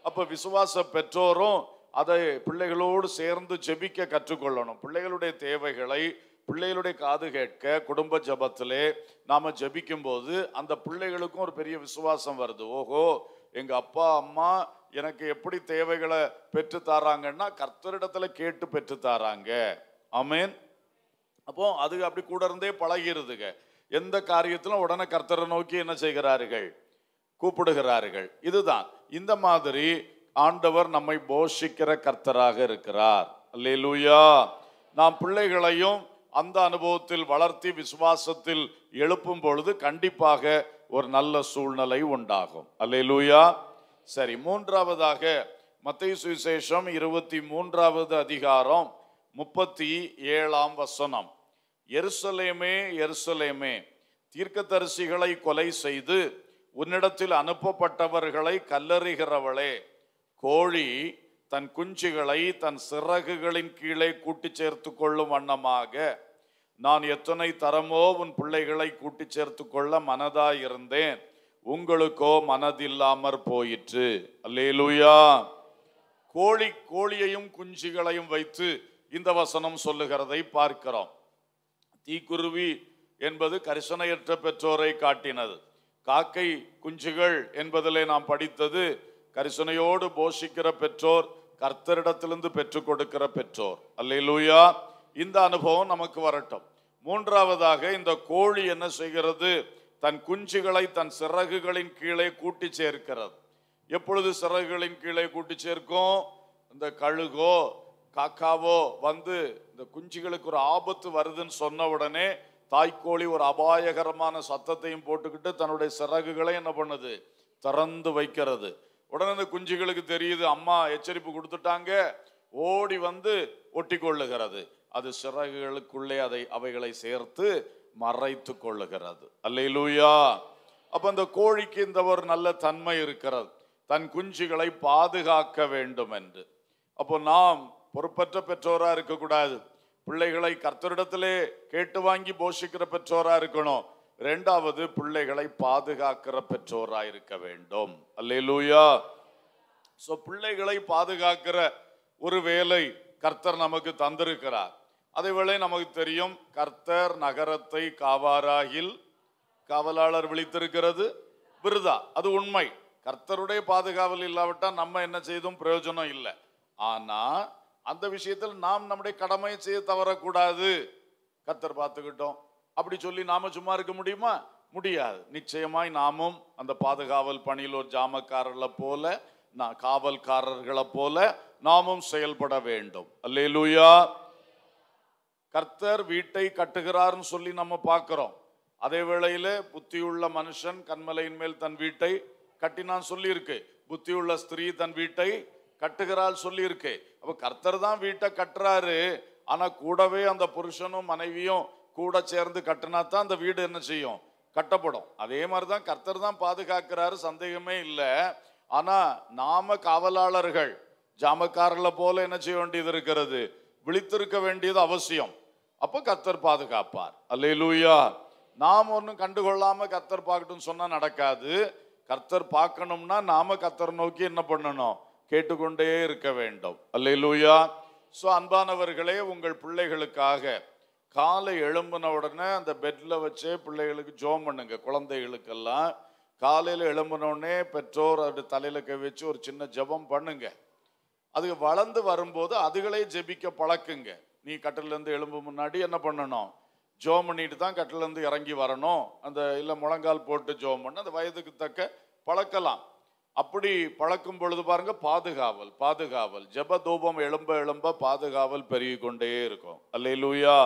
S1: அப்போ விசுவாச பெற்றோரும் அதை பிள்ளைகளோடு சேர்ந்து ஜெபிக்க கற்றுக்கொள்ளணும் பிள்ளைகளுடைய தேவைகளை பிள்ளைகளுடைய காது கேட்க குடும்ப ஜபத்திலே நாம் ஜபிக்கும் போது அந்த பிள்ளைகளுக்கும் ஒரு பெரிய விசுவாசம் வருது ஓஹோ எங்கள் அப்பா அம்மா எனக்கு எப்படி தேவைகளை பெற்று தாராங்கன்னா கர்த்தரிடத்தில் கேட்டு பெற்று தாராங்க அமேன் அப்போ அது அப்படி கூட இருந்தே பழகிறதுங்க எந்த காரியத்திலும் உடனே கர்த்தரை நோக்கி என்ன செய்கிறார்கள் கூப்பிடுகிறார்கள் இதுதான் இந்த மாதிரி ஆண்டவர் நம்மை போஷிக்கிற கர்த்தராக இருக்கிறார் அல்லே லூயா நாம் பிள்ளைகளையும் அந்த அனுபவத்தில் வளர்த்தி விசுவாசத்தில் எழுப்பும் பொழுது கண்டிப்பாக ஒரு நல்ல சூழ்நிலை உண்டாகும் அல்லே லூயா சரி மூன்றாவதாக மத்திய சுவிசேஷம் இருபத்தி மூன்றாவது அதிகாரம் முப்பத்தி ஏழாம் வசனம் எருசலேமே எருசலேமே தீர்க்கதரிசிகளை கொலை செய்து உன்னிடத்தில் அனுப்பப்பட்டவர்களை கல்லறிகிறவளே கோழி தன் குஞ்சுகளை தன் சிறகுகளின் கீழே கூட்டி சேர்த்து கொள்ளும் வண்ணமாக நான் எத்தனை தரமோ உன் பிள்ளைகளை கூட்டி சேர்த்து கொள்ள மனதாயிருந்தேன் உங்களுக்கோ மனதில்லாமற் போயிற்று அல்லேலூயா கோழி கோழியையும் குஞ்சுகளையும் வைத்து இந்த வசனம் சொல்லுகிறதை பார்க்கிறோம் தீக்குருவி என்பது கரிசனையற்ற பெற்றோரை காட்டினது காக்கை குஞ்சுகள் என்பதிலே நாம் படித்தது கரிசனையோடு போஷிக்கிற பெற்றோர் கர்த்தரிடத்திலிருந்து பெற்றுக் கொடுக்கிற பெற்றோர் அல்லேலூயா இந்த அனுபவம் நமக்கு வரட்டும் மூன்றாவதாக இந்த கோழி என்ன செய்கிறது தன் குஞ்சுகளை தன் சிறகுகளின் கீழே கூட்டி சேர்க்கிறது எப்பொழுது சிறகுகளின் கீழே கூட்டி சேர்க்கும் இந்த கழுகோ காக்காவோ வந்து இந்த குஞ்சுகளுக்கு ஒரு ஆபத்து வருதுன்னு சொன்ன உடனே தாய்க்கோழி ஒரு அபாயகரமான சத்தத்தையும் போட்டுக்கிட்டு தன்னுடைய சிறகுகளை என்ன பண்ணுது திறந்து வைக்கிறது உடனே இந்த குஞ்சுகளுக்கு தெரியுது அம்மா எச்சரிப்பு கொடுத்துட்டாங்க ஓடி வந்து ஒட்டி கொள்ளுகிறது அது சிறகுகளுக்குள்ளே அதை அவைகளை சேர்த்து மறைத்து கொள்ளுகிறது அல்லையிலூயா அப்ப அந்த கோழிக்கு இந்த ஒரு நல்ல தன்மை இருக்கிறது தன் குஞ்சுகளை பாதுகாக்க வேண்டும் என்று அப்போ நாம் பொறுப்பற்ற பெற்றோரா இருக்கக்கூடாது பிள்ளைகளை கர்த்தரிடத்திலே கேட்டு வாங்கி போஷிக்கிற பெற்றோரா இருக்கணும் ரெண்டாவது பிள்ளைகளை பாதுகாக்கிற பெற்றோரா இருக்க வேண்டும் அல்லையிலூயா ஸோ பிள்ளைகளை பாதுகாக்கிற ஒரு வேலை கர்த்தர் நமக்கு தந்திருக்கிறார் அதேவேளை நமக்கு தெரியும் கர்த்தர் நகரத்தை காவாராகில் காவலாளர் விழித்திருக்கிறது விருதா அது உண்மை கர்த்தருடைய பாதுகாவல் இல்லாவிட்டால் நம்ம என்ன செய்தும் பிரயோஜனம் இல்லை ஆனால் அந்த விஷயத்தில் நாம் நம்முடைய கடமையை செய்ய தவறக்கூடாது கர்த்தர் பார்த்துக்கிட்டோம் அப்படி சொல்லி நாம சும்மா இருக்க முடியுமா முடியாது நிச்சயமாய் நாமும் அந்த பாதுகாவல் பணியில் ஒரு ஜாமக்காரர்களை போல நான் காவல்காரர்களை போல நாமும் செயல்பட வேண்டும் அல்லேலூயா கர்த்தர் வீட்டை கட்டுகிறார்னு சொல்லி நம்ம பார்க்குறோம் அதே வேளையில் புத்தியுள்ள மனுஷன் கண்மலையின் மேல் தன் வீட்டை கட்டினான்னு சொல்லியிருக்கு புத்தியுள்ள ஸ்திரீ தன் வீட்டை கட்டுகிறாள் சொல்லியிருக்கு அப்போ கர்த்தர் தான் வீட்டை கட்டுறாரு ஆனால் கூடவே அந்த புருஷனும் மனைவியும் கூட சேர்ந்து கட்டினா தான் அந்த வீடு என்ன செய்யும் கட்டப்படும் அதே மாதிரி தான் கர்த்தர் தான் பாதுகாக்கிறாரு சந்தேகமே இல்லை ஆனால் நாம காவலாளர்கள் ஜாமக்காரர்களை போல என்ன செய்ய வேண்டியது இருக்கிறது விழித்திருக்க வேண்டியது அவசியம் அப்போ கத்தர் பாதுகாப்பார் அல்லையிலூயா நாம் ஒன்றும் கண்டுகொள்ளாமல் கத்தர் பார்க்கட்டும் சொன்னால் நடக்காது கர்த்தர் பார்க்கணும்னா நாம கத்தர் நோக்கி என்ன பண்ணணும் கேட்டுக்கொண்டே இருக்க வேண்டும் அல்லையிலூயா ஸோ அன்பானவர்களே உங்கள் பிள்ளைகளுக்காக காலை எழும்பின உடனே அந்த பெட்டில் வச்சே பிள்ளைகளுக்கு ஜோம் பண்ணுங்க குழந்தைகளுக்கெல்லாம் காலையில் எழும்பினோடனே பெற்றோர் அப்படி தலையில் கை வச்சு ஒரு சின்ன ஜபம் பண்ணுங்க அது வளர்ந்து வரும்போது அதுகளே ஜெபிக்க பழக்குங்க நீ கட்டிலேருந்து எழும்பு முன்னாடி என்ன பண்ணணும் ஜோ பண்ணிட்டு தான் கட்டிலேருந்து இறங்கி வரணும் அந்த இல்லை முழங்கால் போட்டு ஜோ பண்ண அந்த வயதுக்கு தக்க பழக்கலாம் அப்படி பழக்கும் பொழுது பாருங்க பாதுகாவல் பாதுகாவல் ஜப தூபம் எழும்ப எழும்ப பாதுகாவல் பெருகி கொண்டே இருக்கும் அல்லே லூயா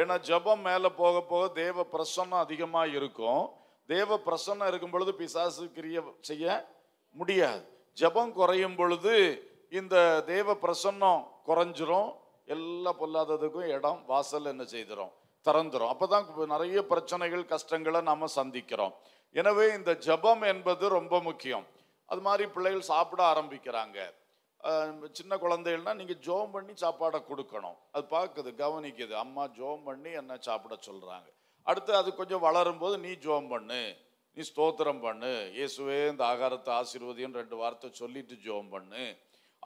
S1: ஏன்னா ஜபம் மேலே போக போக தேவ பிரசன்னம் அதிகமாக இருக்கும் தேவ பிரசன்னம் இருக்கும் பொழுது பிசாசு கிரிய செய்ய முடியாது ஜபம் குறையும் பொழுது இந்த தேவ பிரசன்னம் குறைஞ்சிரும் எல்லா பொல்லாததுக்கும் இடம் வாசல் என்ன செய்திடும் திறந்துரும் அப்போ தான் நிறைய பிரச்சனைகள் கஷ்டங்களை நாம் சந்திக்கிறோம் எனவே இந்த ஜபம் என்பது ரொம்ப முக்கியம் அது மாதிரி பிள்ளைகள் சாப்பிட ஆரம்பிக்கிறாங்க சின்ன குழந்தைகள்னா நீங்கள் ஜோம் பண்ணி சாப்பாடை கொடுக்கணும் அது பார்க்குது கவனிக்குது அம்மா ஜோம் பண்ணி என்ன சாப்பிட சொல்கிறாங்க அடுத்து அது கொஞ்சம் வளரும்போது நீ ஜோம் பண்ணு நீ ஸ்தோத்திரம் பண்ணு இயேசுவே இந்த ஆகாரத்தை ஆசீர்வதியம் ரெண்டு வார்த்தை சொல்லிட்டு ஜோம் பண்ணு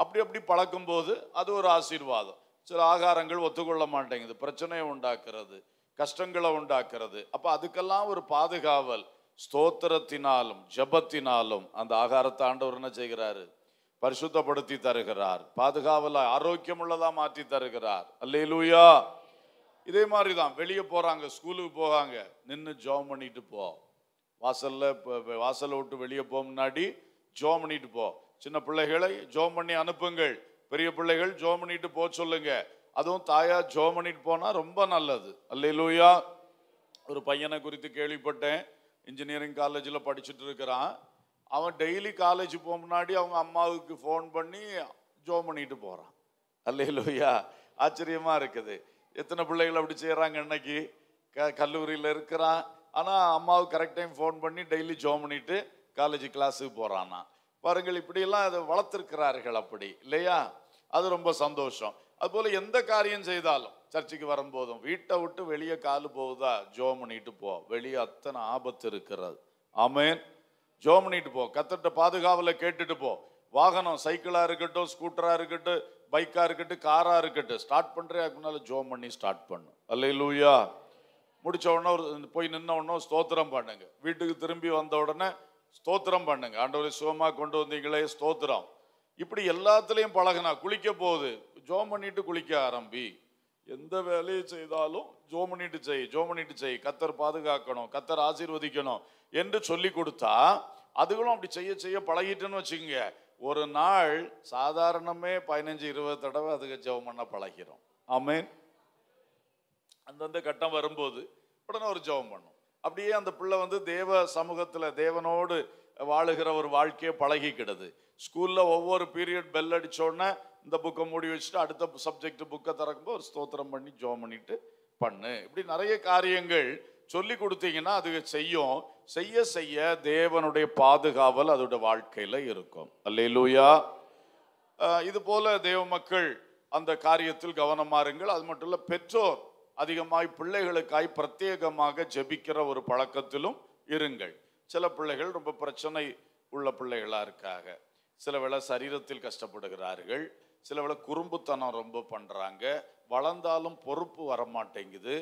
S1: அப்படி அப்படி பழக்கும்போது அது ஒரு ஆசீர்வாதம் சில ஆகாரங்கள் ஒத்துக்கொள்ள மாட்டேங்குது பிரச்சனையை உண்டாக்குறது கஷ்டங்களை உண்டாக்குறது அப்போ அதுக்கெல்லாம் ஒரு பாதுகாவல் ஸ்தோத்திரத்தினாலும் ஜபத்தினாலும் அந்த ஆகாரத்தை ஆண்டவர் என்ன செய்கிறாரு பரிசுத்தப்படுத்தி தருகிறார் பாதுகாவல ஆரோக்கியம் உள்ளதா மாற்றி தருகிறார் அல்லேலூயா இதே மாதிரி தான் வெளியே போகிறாங்க ஸ்கூலுக்கு போகாங்க நின்று ஜோம் பண்ணிட்டு போ வாசலில் இப்போ வாசலை விட்டு வெளியே போக முன்னாடி ஜோம் பண்ணிட்டு போ சின்ன பிள்ளைகளை ஜோம் பண்ணி அனுப்புங்கள் பெரிய பிள்ளைகள் ஜோ பண்ணிட்டு போக சொல்லுங்க அதுவும் தாயா ஜோ பண்ணிட்டு போனால் ரொம்ப நல்லது அல்லையிலூயா ஒரு பையனை குறித்து கேள்விப்பட்டேன் இன்ஜினியரிங் காலேஜில் படிச்சுட்டு இருக்கிறான் அவன் டெய்லி காலேஜ் போக முன்னாடி அவங்க அம்மாவுக்கு ஃபோன் பண்ணி ஜோ பண்ணிட்டு போகிறான் அல்லையிலூயா ஆச்சரியமாக இருக்குது எத்தனை பிள்ளைகள் அப்படி செய்கிறாங்க இன்னைக்கு க கல்லூரியில் இருக்கிறான் ஆனால் அம்மாவுக்கு கரெக்ட் டைம் ஃபோன் பண்ணி டெய்லி ஜோ பண்ணிட்டு காலேஜ் கிளாஸுக்கு போகிறான்னா பாருங்கள் இப்படியெல்லாம் அதை வளர்த்துருக்கிறார்கள் அப்படி இல்லையா அது ரொம்ப சந்தோஷம் அதுபோல் எந்த காரியம் செய்தாலும் சர்ச்சைக்கு வரும்போதும் வீட்டை விட்டு வெளியே கால் போகுதா ஜோ பண்ணிட்டு போ வெளியே அத்தனை ஆபத்து இருக்கிறது ஆமேன் ஜோ பண்ணிட்டு போ கத்திட்ட பாதுகாவல கேட்டுட்டு போ வாகனம் சைக்கிளாக இருக்கட்டும் ஸ்கூட்டராக இருக்கட்டும் பைக்காக இருக்கட்டும் காராக இருக்கட்டும் ஸ்டார்ட் பண்ணுறியா முன்னால் ஜோ பண்ணி ஸ்டார்ட் பண்ணும் அல்ல லூயா முடித்த உடனே ஒரு போய் நின்ன உடனே ஸ்தோத்திரம் பண்ணுங்க வீட்டுக்கு திரும்பி வந்த உடனே ஸ்தோத்திரம் பண்ணுங்க ஆண்டவரை சுகமாக கொண்டு வந்தீங்களே ஸ்தோத்திரம் இப்படி எல்லாத்துலேயும் பழகினா குளிக்க போகுது ஜோம் பண்ணிட்டு குளிக்க ஆரம்பி எந்த வேலையை செய்தாலும் ஜோம் பண்ணிட்டு செய் ஜோம் பண்ணிட்டு செய் கத்தர் பாதுகாக்கணும் கத்தர் ஆசீர்வதிக்கணும் என்று சொல்லி கொடுத்தா அதுகளும் அப்படி செய்ய செய்ய பழகிட்டுன்னு வச்சுக்கோங்க ஒரு நாள் சாதாரணமே பதினஞ்சு இருபது தடவை அதுக்கு ஜெபம் பண்ண பழகிறோம் ஆமேன் அந்தந்த கட்டம் வரும்போது உடனே ஒரு ஜெபம் பண்ணும் அப்படியே அந்த பிள்ளை வந்து தேவ சமூகத்தில் தேவனோடு வாழுகிற ஒரு வாழ்க்கையை பழகிக்கிடுது ஸ்கூலில் ஒவ்வொரு பீரியட் பெல் அடித்தோடனே இந்த புக்கை மூடி வச்சுட்டு அடுத்த சப்ஜெக்ட் புக்கை திறக்கும்போது ஒரு ஸ்தோத்திரம் பண்ணி ஜோ பண்ணிட்டு பண்ணு இப்படி நிறைய காரியங்கள் சொல்லி கொடுத்தீங்கன்னா அது செய்யும் செய்ய செய்ய தேவனுடைய பாதுகாவல் அதோடய வாழ்க்கையில் இருக்கும் அல்லையிலூயா இது போல தேவ மக்கள் அந்த காரியத்தில் கவனமாருங்கள் அது மட்டும் இல்லை பெற்றோர் அதிகமாய் பிள்ளைகளுக்காய் பிரத்யேகமாக ஜெபிக்கிற ஒரு பழக்கத்திலும் இருங்கள் சில பிள்ளைகள் ரொம்ப பிரச்சனை உள்ள பிள்ளைகளாக இருக்காங்க சில வேளை சரீரத்தில் கஷ்டப்படுகிறார்கள் சில வேளை குறும்புத்தனம் ரொம்ப பண்ணுறாங்க வளர்ந்தாலும் பொறுப்பு வரமாட்டேங்குது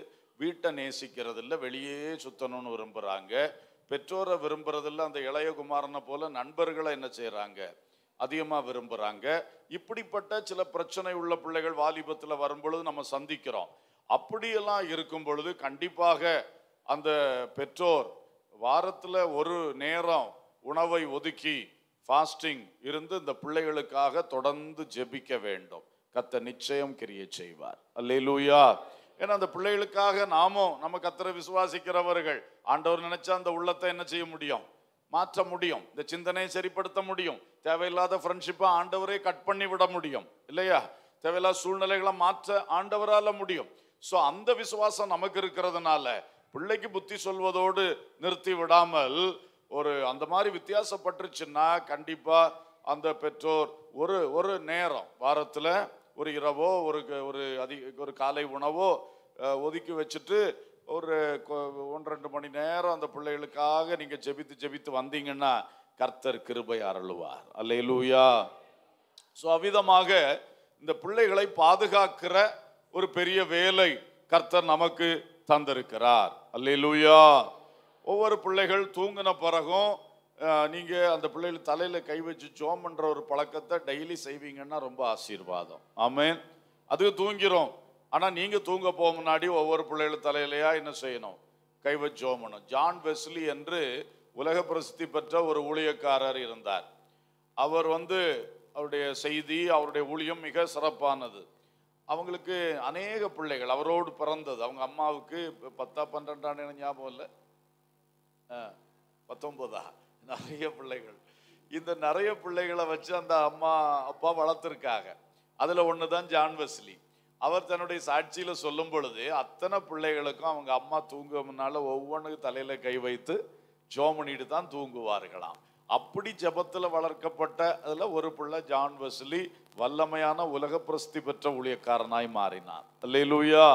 S1: வீட்டை நேசிக்கிறதில்ல வெளியே சுத்தணும்னு விரும்புகிறாங்க பெற்றோரை விரும்புறதில்ல அந்த இளையகுமாரனை போல நண்பர்களை என்ன செய்கிறாங்க அதிகமாக விரும்புகிறாங்க இப்படிப்பட்ட சில பிரச்சனை உள்ள பிள்ளைகள் வாலிபத்தில் வரும்பொழுது நம்ம சந்திக்கிறோம் அப்படியெல்லாம் இருக்கும் பொழுது கண்டிப்பாக அந்த பெற்றோர் வாரத்தில் ஒரு நேரம் உணவை ஒதுக்கி ஃபாஸ்டிங் இருந்து இந்த பிள்ளைகளுக்காக தொடர்ந்து ஜெபிக்க வேண்டும் கத்த நிச்சயம் கிரிய செய்வார் அல்லே லூயா ஏன்னா அந்த பிள்ளைகளுக்காக நாமும் நம்ம கத்திர விசுவாசிக்கிறவர்கள் ஆண்டவர் நினைச்சா அந்த உள்ளத்தை என்ன செய்ய முடியும் மாற்ற முடியும் இந்த சிந்தனையை சரிப்படுத்த முடியும் தேவையில்லாத ஃப்ரெண்ட்ஷிப்பை ஆண்டவரே கட் பண்ணி விட முடியும் இல்லையா தேவையில்லாத சூழ்நிலைகளை மாற்ற ஆண்டவரால் முடியும் ஸோ அந்த விசுவாசம் நமக்கு இருக்கிறதுனால பிள்ளைக்கு புத்தி சொல்வதோடு நிறுத்தி விடாமல் ஒரு அந்த மாதிரி வித்தியாசப்பட்டுருச்சுன்னா கண்டிப்பாக அந்த பெற்றோர் ஒரு ஒரு நேரம் வாரத்தில் ஒரு இரவோ ஒரு ஒரு அதிக ஒரு காலை உணவோ ஒதுக்கி வச்சுட்டு ஒரு ஒன்று ரெண்டு மணி நேரம் அந்த பிள்ளைகளுக்காக நீங்கள் ஜெபித்து ஜெபித்து வந்தீங்கன்னா கர்த்தர் கிருபை அருள்வார் இலூயா ஸோ அவ்விதமாக இந்த பிள்ளைகளை பாதுகாக்கிற ஒரு பெரிய வேலை கர்த்தர் நமக்கு தந்திருக்கிறார் அல்லூயா ஒவ்வொரு பிள்ளைகள் தூங்கின பிறகும் நீங்கள் அந்த பிள்ளைகள் தலையில் கை வச்சு ஜோம் பண்ணுற ஒரு பழக்கத்தை டெய்லி செய்வீங்கன்னா ரொம்ப ஆசீர்வாதம் ஆமேன் அதுக்கு தூங்கிறோம் ஆனால் நீங்கள் தூங்க போக முன்னாடி ஒவ்வொரு பிள்ளைகள் தலையிலையா என்ன செய்யணும் கை வச்சு ஜோம் ஜான் வெஸ்லி என்று உலக பிரசித்தி பெற்ற ஒரு ஊழியக்காரர் இருந்தார் அவர் வந்து அவருடைய செய்தி அவருடைய ஊழியம் மிக சிறப்பானது அவங்களுக்கு அநேக பிள்ளைகள் அவரோடு பிறந்தது அவங்க அம்மாவுக்கு பத்தா பன்னெண்டாண்டு ஞாபகம் இல்லை பத்தொன்பதா நிறைய பிள்ளைகள் இந்த நிறைய பிள்ளைகளை வச்சு அந்த அம்மா அப்பா வளர்த்துருக்காங்க அதில் ஒன்று தான் ஜான் வெஸ்லி அவர் தன்னுடைய சாட்சியில் சொல்லும் பொழுது அத்தனை பிள்ளைகளுக்கும் அவங்க அம்மா தூங்குவதுனால முன்னால் ஒவ்வொன்றுக்கு தலையில் கை வைத்து ஜோமனிட்டு தான் தூங்குவார்களாம் அப்படி ஜபத்தில் வளர்க்கப்பட்ட அதில் ஒரு பிள்ளை ஜான் வெஸ்லி வல்லமையான உலக பிரசித்தி பெற்ற ஊழியக்காரனாய் மாறினார் லூயா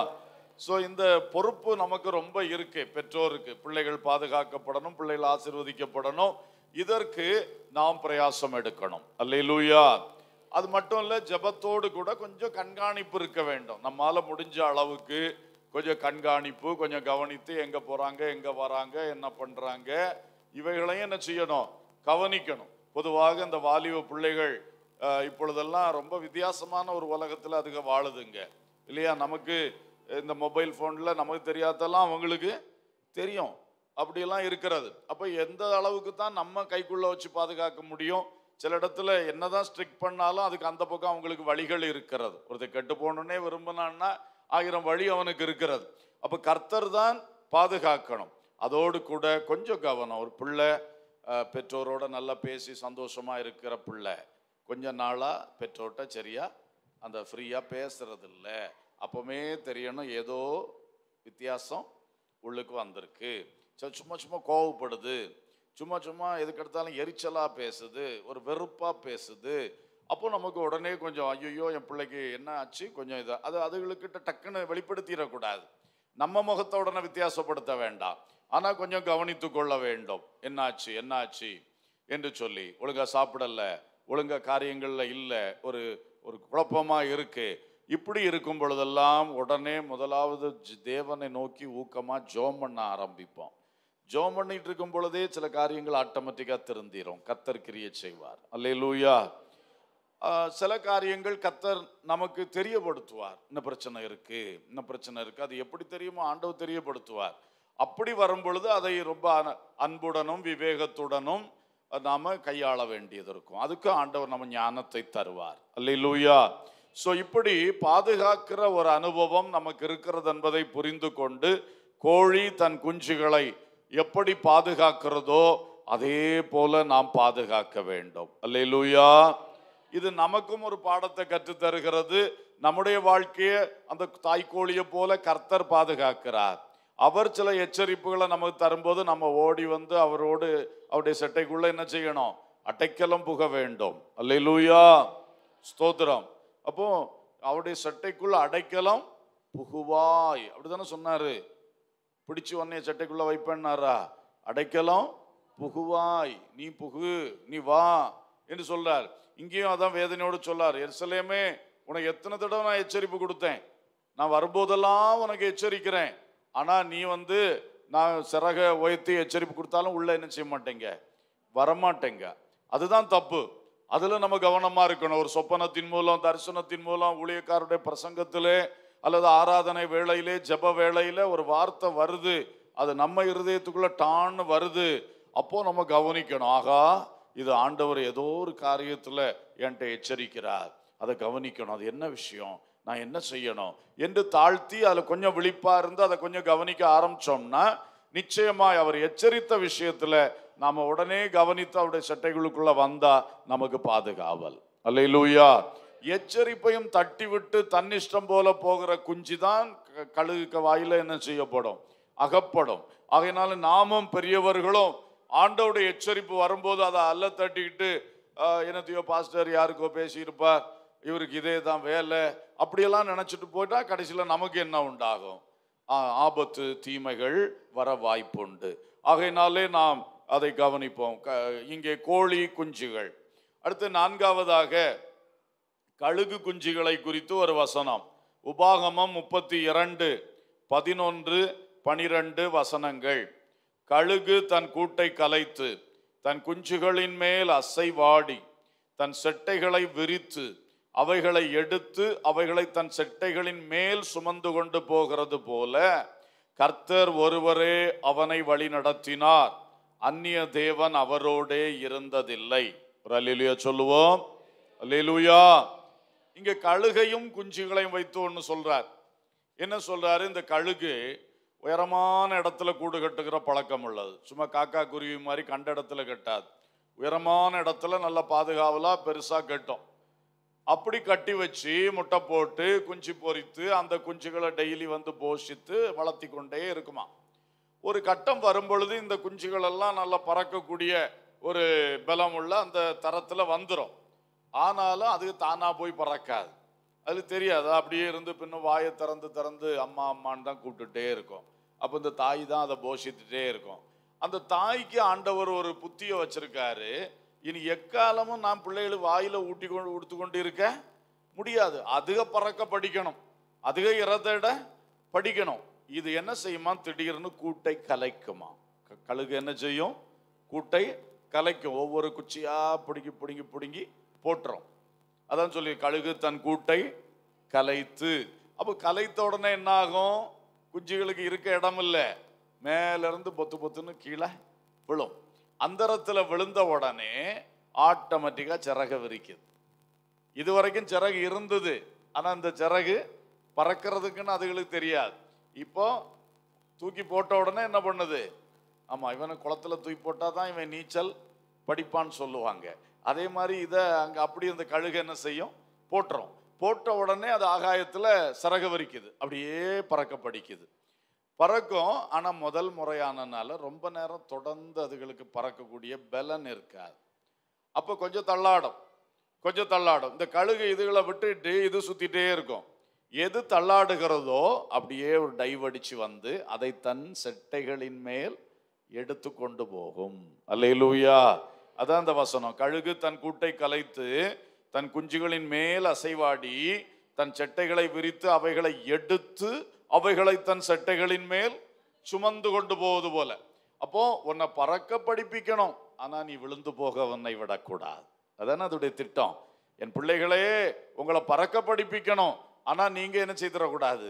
S1: ஸோ இந்த பொறுப்பு நமக்கு ரொம்ப இருக்கு பெற்றோருக்கு பிள்ளைகள் பாதுகாக்கப்படணும் பிள்ளைகள் ஆசிர்வதிக்கப்படணும் இதற்கு நாம் பிரயாசம் எடுக்கணும் லூயா அது மட்டும் இல்லை ஜபத்தோடு கூட கொஞ்சம் கண்காணிப்பு இருக்க வேண்டும் நம்மால் முடிஞ்ச அளவுக்கு கொஞ்சம் கண்காணிப்பு கொஞ்சம் கவனித்து எங்கே போகிறாங்க எங்கே வராங்க என்ன பண்ணுறாங்க இவைகளையும் என்ன செய்யணும் கவனிக்கணும் பொதுவாக இந்த வாலிப பிள்ளைகள் இப்பொழுதெல்லாம் ரொம்ப வித்தியாசமான ஒரு உலகத்தில் அதுங்க வாழுதுங்க இல்லையா நமக்கு இந்த மொபைல் ஃபோனில் நமக்கு தெரியாதெல்லாம் அவங்களுக்கு தெரியும் அப்படியெல்லாம் இருக்கிறது அப்போ எந்த அளவுக்கு தான் நம்ம கைக்குள்ளே வச்சு பாதுகாக்க முடியும் சில இடத்துல என்ன தான் ஸ்ட்ரிக் பண்ணாலும் அதுக்கு அந்த பக்கம் அவங்களுக்கு வழிகள் இருக்கிறது ஒருத்தர் கெட்டு போகணுன்னே விரும்பினான்னா ஆயிரம் வழி அவனுக்கு இருக்கிறது அப்போ கர்த்தர் தான் பாதுகாக்கணும் அதோடு கூட கொஞ்சம் கவனம் ஒரு பிள்ளை பெற்றோரோட நல்லா பேசி சந்தோஷமாக இருக்கிற பிள்ளை கொஞ்ச நாளாக பெற்றோட்ட சரியாக அந்த ஃப்ரீயாக பேசுகிறதில்ல அப்போவுமே தெரியணும் ஏதோ வித்தியாசம் உள்ளுக்கு வந்திருக்கு சரி சும்மா சும்மா கோவப்படுது சும்மா சும்மா எதுக்கெடுத்தாலும் எரிச்சலாக பேசுது ஒரு வெறுப்பாக பேசுது அப்போ நமக்கு உடனே கொஞ்சம் ஐயோ என் பிள்ளைக்கு என்ன ஆச்சு கொஞ்சம் இதை அது அதுகளுக்கிட்ட டக்குன்னு வெளிப்படுத்திடக்கூடாது நம்ம முகத்தை உடனே வித்தியாசப்படுத்த வேண்டாம் ஆனால் கொஞ்சம் கவனித்து கொள்ள வேண்டும் என்னாச்சு என்னாச்சு என்று சொல்லி ஒழுங்காக சாப்பிடலை ஒழுங்காக காரியங்களில் இல்லை ஒரு ஒரு குழப்பமாக இருக்குது இப்படி இருக்கும் பொழுதெல்லாம் உடனே முதலாவது தேவனை நோக்கி ஊக்கமாக ஜோம் பண்ண ஆரம்பிப்போம் ஜோம் பண்ணிட்டு இருக்கும் பொழுதே சில காரியங்கள் ஆட்டோமேட்டிக்காக திருந்திரும் கத்தர் கிரியை செய்வார் அல்லே லூயா சில காரியங்கள் கத்தர் நமக்கு தெரியப்படுத்துவார் இந்த பிரச்சனை இருக்குது இன்னும் பிரச்சனை இருக்குது அது எப்படி தெரியுமோ ஆண்டவர் தெரியப்படுத்துவார் அப்படி வரும் பொழுது அதை ரொம்ப அன்புடனும் விவேகத்துடனும் நாம் கையாள வேண்டியது இருக்கும் அதுக்கு ஆண்டவர் நம்ம ஞானத்தை தருவார் அல்லூயா ஸோ இப்படி பாதுகாக்கிற ஒரு அனுபவம் நமக்கு இருக்கிறது என்பதை புரிந்து கொண்டு கோழி தன் குஞ்சுகளை எப்படி பாதுகாக்கிறதோ அதே போல நாம் பாதுகாக்க வேண்டும் அல்லூயா இது நமக்கும் ஒரு பாடத்தை கற்றுத்தருகிறது நம்முடைய வாழ்க்கையை அந்த தாய்க்கோழியை போல கர்த்தர் பாதுகாக்கிறார் அவர் சில எச்சரிப்புகளை நமக்கு தரும்போது நம்ம ஓடி வந்து அவரோடு அவருடைய செட்டைக்குள்ள என்ன செய்யணும் அடைக்கலம் புக வேண்டும் அல்ல லூயா ஸ்தோத்திரம் அப்போ அவருடைய செட்டைக்குள்ள அடைக்கலம் புகுவாய் அப்படிதானே சொன்னாரு பிடிச்சு உன்னைய செட்டைக்குள்ள வைப்பேன்னாரா அடைக்கலம் புகுவாய் நீ புகு நீ வா என்று சொல்றார் இங்கேயும் அதான் வேதனையோடு சொல்லார் எரிசலேமே உனக்கு எத்தனை தடவை நான் எச்சரிப்பு கொடுத்தேன் நான் வரும்போதெல்லாம் உனக்கு எச்சரிக்கிறேன் ஆனால் நீ வந்து நான் சிறக உயர்த்தி எச்சரிப்பு கொடுத்தாலும் உள்ளே என்ன செய்ய மாட்டேங்க வரமாட்டேங்க அதுதான் தப்பு அதில் நம்ம கவனமாக இருக்கணும் ஒரு சொப்பனத்தின் மூலம் தரிசனத்தின் மூலம் ஊழியக்காருடைய பிரசங்கத்திலே அல்லது ஆராதனை வேளையிலே ஜப வேளையில் ஒரு வார்த்தை வருது அது நம்ம இருதயத்துக்குள்ளே டான்னு வருது அப்போது நம்ம கவனிக்கணும் ஆகா இது ஆண்டவர் ஏதோ ஒரு காரியத்தில் என்கிட்ட எச்சரிக்கிறார் அதை கவனிக்கணும் அது என்ன விஷயம் நான் என்ன செய்யணும் என்று தாழ்த்தி அதில் கொஞ்சம் விழிப்பாக இருந்து அதை கொஞ்சம் கவனிக்க ஆரம்பித்தோம்னா நிச்சயமாக அவர் எச்சரித்த விஷயத்தில் நாம் உடனே கவனித்து அவருடைய சட்டைகளுக்குள்ளே வந்தால் நமக்கு பாதுகாவல் அல்ல லூயா எச்சரிப்பையும் தட்டி விட்டு தன்னிஷ்டம் போல போகிற குஞ்சு தான் கழுகுக்கு வாயில என்ன செய்யப்படும் அகப்படும் ஆகையினால நாமும் பெரியவர்களும் ஆண்டவுடைய எச்சரிப்பு வரும்போது அதை அல்ல தட்டிக்கிட்டு என்னத்தையோ பாஸ்டர் யாருக்கோ பேசியிருப்பார் இவருக்கு இதே தான் வேலை அப்படியெல்லாம் நினச்சிட்டு போயிட்டால் கடைசியில் நமக்கு என்ன உண்டாகும் ஆபத்து தீமைகள் வர வாய்ப்புண்டு ஆகையினாலே நாம் அதை கவனிப்போம் இங்கே கோழி குஞ்சுகள் அடுத்து நான்காவதாக கழுகு குஞ்சுகளை குறித்து ஒரு வசனம் உபாகமம் முப்பத்தி இரண்டு பதினொன்று பனிரெண்டு வசனங்கள் கழுகு தன் கூட்டை கலைத்து தன் குஞ்சுகளின் மேல் அசைவாடி தன் செட்டைகளை விரித்து அவைகளை எடுத்து அவைகளை தன் செட்டைகளின் மேல் சுமந்து கொண்டு போகிறது போல கர்த்தர் ஒருவரே அவனை வழி நடத்தினார் அந்நிய தேவன் அவரோடே இருந்ததில்லை ஒரு அலிலுயா சொல்லுவோம் அலிலுயா இங்க கழுகையும் குஞ்சுகளையும் வைத்து ஒன்று சொல்றார் என்ன சொல்றாரு இந்த கழுகு உயரமான இடத்துல கூடு கட்டுகிற பழக்கம் உள்ளது சும்மா காக்கா குருவி மாதிரி கண்ட இடத்துல கட்டாது உயரமான இடத்துல நல்ல பாதுகாவலாக பெருசாக கட்டும் அப்படி கட்டி வச்சு முட்டை போட்டு குஞ்சு பொறித்து அந்த குஞ்சுகளை டெய்லி வந்து போஷித்து வளர்த்தி கொண்டே இருக்குமா ஒரு கட்டம் வரும்பொழுது இந்த குஞ்சுகளெல்லாம் நல்லா பறக்கக்கூடிய ஒரு பலம் உள்ள அந்த தரத்தில் வந்துடும் ஆனாலும் அது தானாக போய் பறக்காது அது தெரியாது அப்படியே இருந்து பின்னும் வாயை திறந்து திறந்து அம்மா அம்மான்னு தான் கூப்பிட்டுட்டே இருக்கும் அப்போ இந்த தாய் தான் அதை போஷித்துட்டே இருக்கும் அந்த தாய்க்கு ஆண்டவர் ஒரு புத்தியை வச்சுருக்காரு இனி எக்காலமும் நான் பிள்ளைகள் வாயில் ஊட்டி கொண்டு கொடுத்து கொண்டு இருக்க முடியாது அதுக பறக்க படிக்கணும் அதுக இறதட படிக்கணும் இது என்ன செய்யுமா திடீர்னு கூட்டை கலைக்குமா கழுகு என்ன செய்யும் கூட்டை கலைக்கும் ஒவ்வொரு குச்சியாக பிடிங்கி பிடுங்கி பிடுங்கி போட்டுரும் அதான் சொல்லி கழுகு தன் கூட்டை கலைத்து அப்போ கலைத்த உடனே என்ன ஆகும் குஞ்சுகளுக்கு இருக்க இடம் இல்லை மேலேருந்து பொத்து பொத்துன்னு கீழே விழும் அந்தரத்தில் விழுந்த உடனே ஆட்டோமேட்டிக்காக சிறகு விரிக்குது இது வரைக்கும் சிறகு இருந்தது ஆனால் அந்த சிறகு பறக்கிறதுக்குன்னு அதுகளுக்கு தெரியாது இப்போ தூக்கி போட்ட உடனே என்ன பண்ணுது ஆமாம் இவனை குளத்தில் தூக்கி போட்டால் தான் இவன் நீச்சல் படிப்பான்னு சொல்லுவாங்க அதே மாதிரி இதை அங்கே அப்படி அந்த கழுகு என்ன செய்யும் போட்டுரும் போட்ட உடனே அது ஆகாயத்தில் சிறகு வரிக்குது அப்படியே பறக்க படிக்குது பறக்கும் ஆனால் முதல் முறையானனால ரொம்ப நேரம் தொடர்ந்து அதுகளுக்கு பறக்கக்கூடிய பலன் இருக்காது அப்போ கொஞ்சம் தள்ளாடும் கொஞ்சம் தள்ளாடும் இந்த கழுகு இதுகளை விட்டுட்டு இது சுற்றிட்டே இருக்கும் எது தள்ளாடுகிறதோ அப்படியே ஒரு டைவடிச்சு வந்து அதை தன் செட்டைகளின் மேல் எடுத்து கொண்டு போகும் அல்லையிலூயா அதான் அந்த வசனம் கழுகு தன் கூட்டை கலைத்து தன் குஞ்சுகளின் மேல் அசைவாடி தன் செட்டைகளை விரித்து அவைகளை எடுத்து அவைகளை தன் சட்டைகளின் மேல் சுமந்து கொண்டு போவது போல அப்போ உன்னை பறக்க படிப்பிக்கணும் ஆனால் நீ விழுந்து போக உன்னை விடக்கூடாது அதானே அதோடைய திட்டம் என் பிள்ளைகளே உங்களை பறக்க படிப்பிக்கணும் ஆனால் நீங்கள் என்ன செய்திடக்கூடாது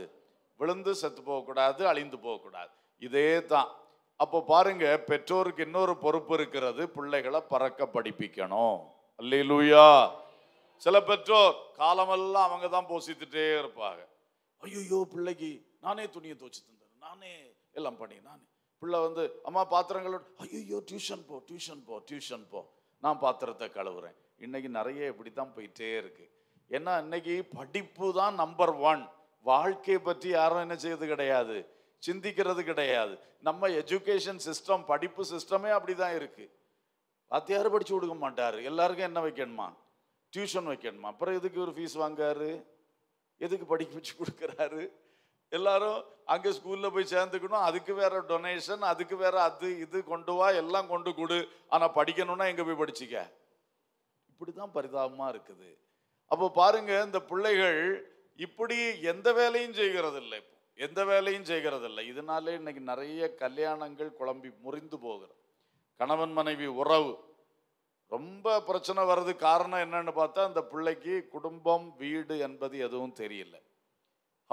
S1: விழுந்து செத்து போகக்கூடாது அழிந்து போகக்கூடாது இதே தான் அப்போ பாருங்க பெற்றோருக்கு இன்னொரு பொறுப்பு இருக்கிறது பிள்ளைகளை பறக்க படிப்பிக்கணும் லூயா சில பெற்றோர் காலமெல்லாம் அவங்க தான் போசித்துட்டே இருப்பாங்க ஐயோ பிள்ளைக்கு நானே துணியை துவச்சி தந்தேன் நானே எல்லாம் பண்ணி நானே பிள்ளை வந்து அம்மா பாத்திரங்களோட ஐயோ டியூஷன் போ டியூஷன் போ டியூஷன் போ நான் பாத்திரத்தை கழுவுறேன் இன்னைக்கு நிறைய இப்படி தான் போயிட்டே இருக்கு ஏன்னா இன்னைக்கு படிப்பு தான் நம்பர் ஒன் வாழ்க்கையை பற்றி யாரும் என்ன செய்யறது கிடையாது சிந்திக்கிறது கிடையாது நம்ம எஜுகேஷன் சிஸ்டம் படிப்பு சிஸ்டமே அப்படி தான் இருக்குது வாத்தியார் படித்து கொடுக்க மாட்டார் எல்லாருக்கும் என்ன வைக்கணுமா டியூஷன் வைக்கணுமா அப்புறம் எதுக்கு ஒரு ஃபீஸ் வாங்குறாரு எதுக்கு படிக்க வச்சு கொடுக்குறாரு எல்லாரும் அங்கே ஸ்கூலில் போய் சேர்ந்துக்கணும் அதுக்கு வேற டொனேஷன் அதுக்கு வேற அது இது கொண்டு வா எல்லாம் கொண்டு கொடு ஆனால் படிக்கணும்னா எங்கே போய் படிச்சிக்க இப்படி தான் பரிதாபமாக இருக்குது அப்போ பாருங்க இந்த பிள்ளைகள் இப்படி எந்த வேலையும் செய்கிறது இல்லை இப்போ எந்த வேலையும் செய்கிறது இல்லை இதனாலே இன்னைக்கு நிறைய கல்யாணங்கள் குழம்பி முறிந்து போகிற கணவன் மனைவி உறவு ரொம்ப பிரச்சனை வர்றது காரணம் என்னன்னு பார்த்தா அந்த பிள்ளைக்கு குடும்பம் வீடு என்பது எதுவும் தெரியல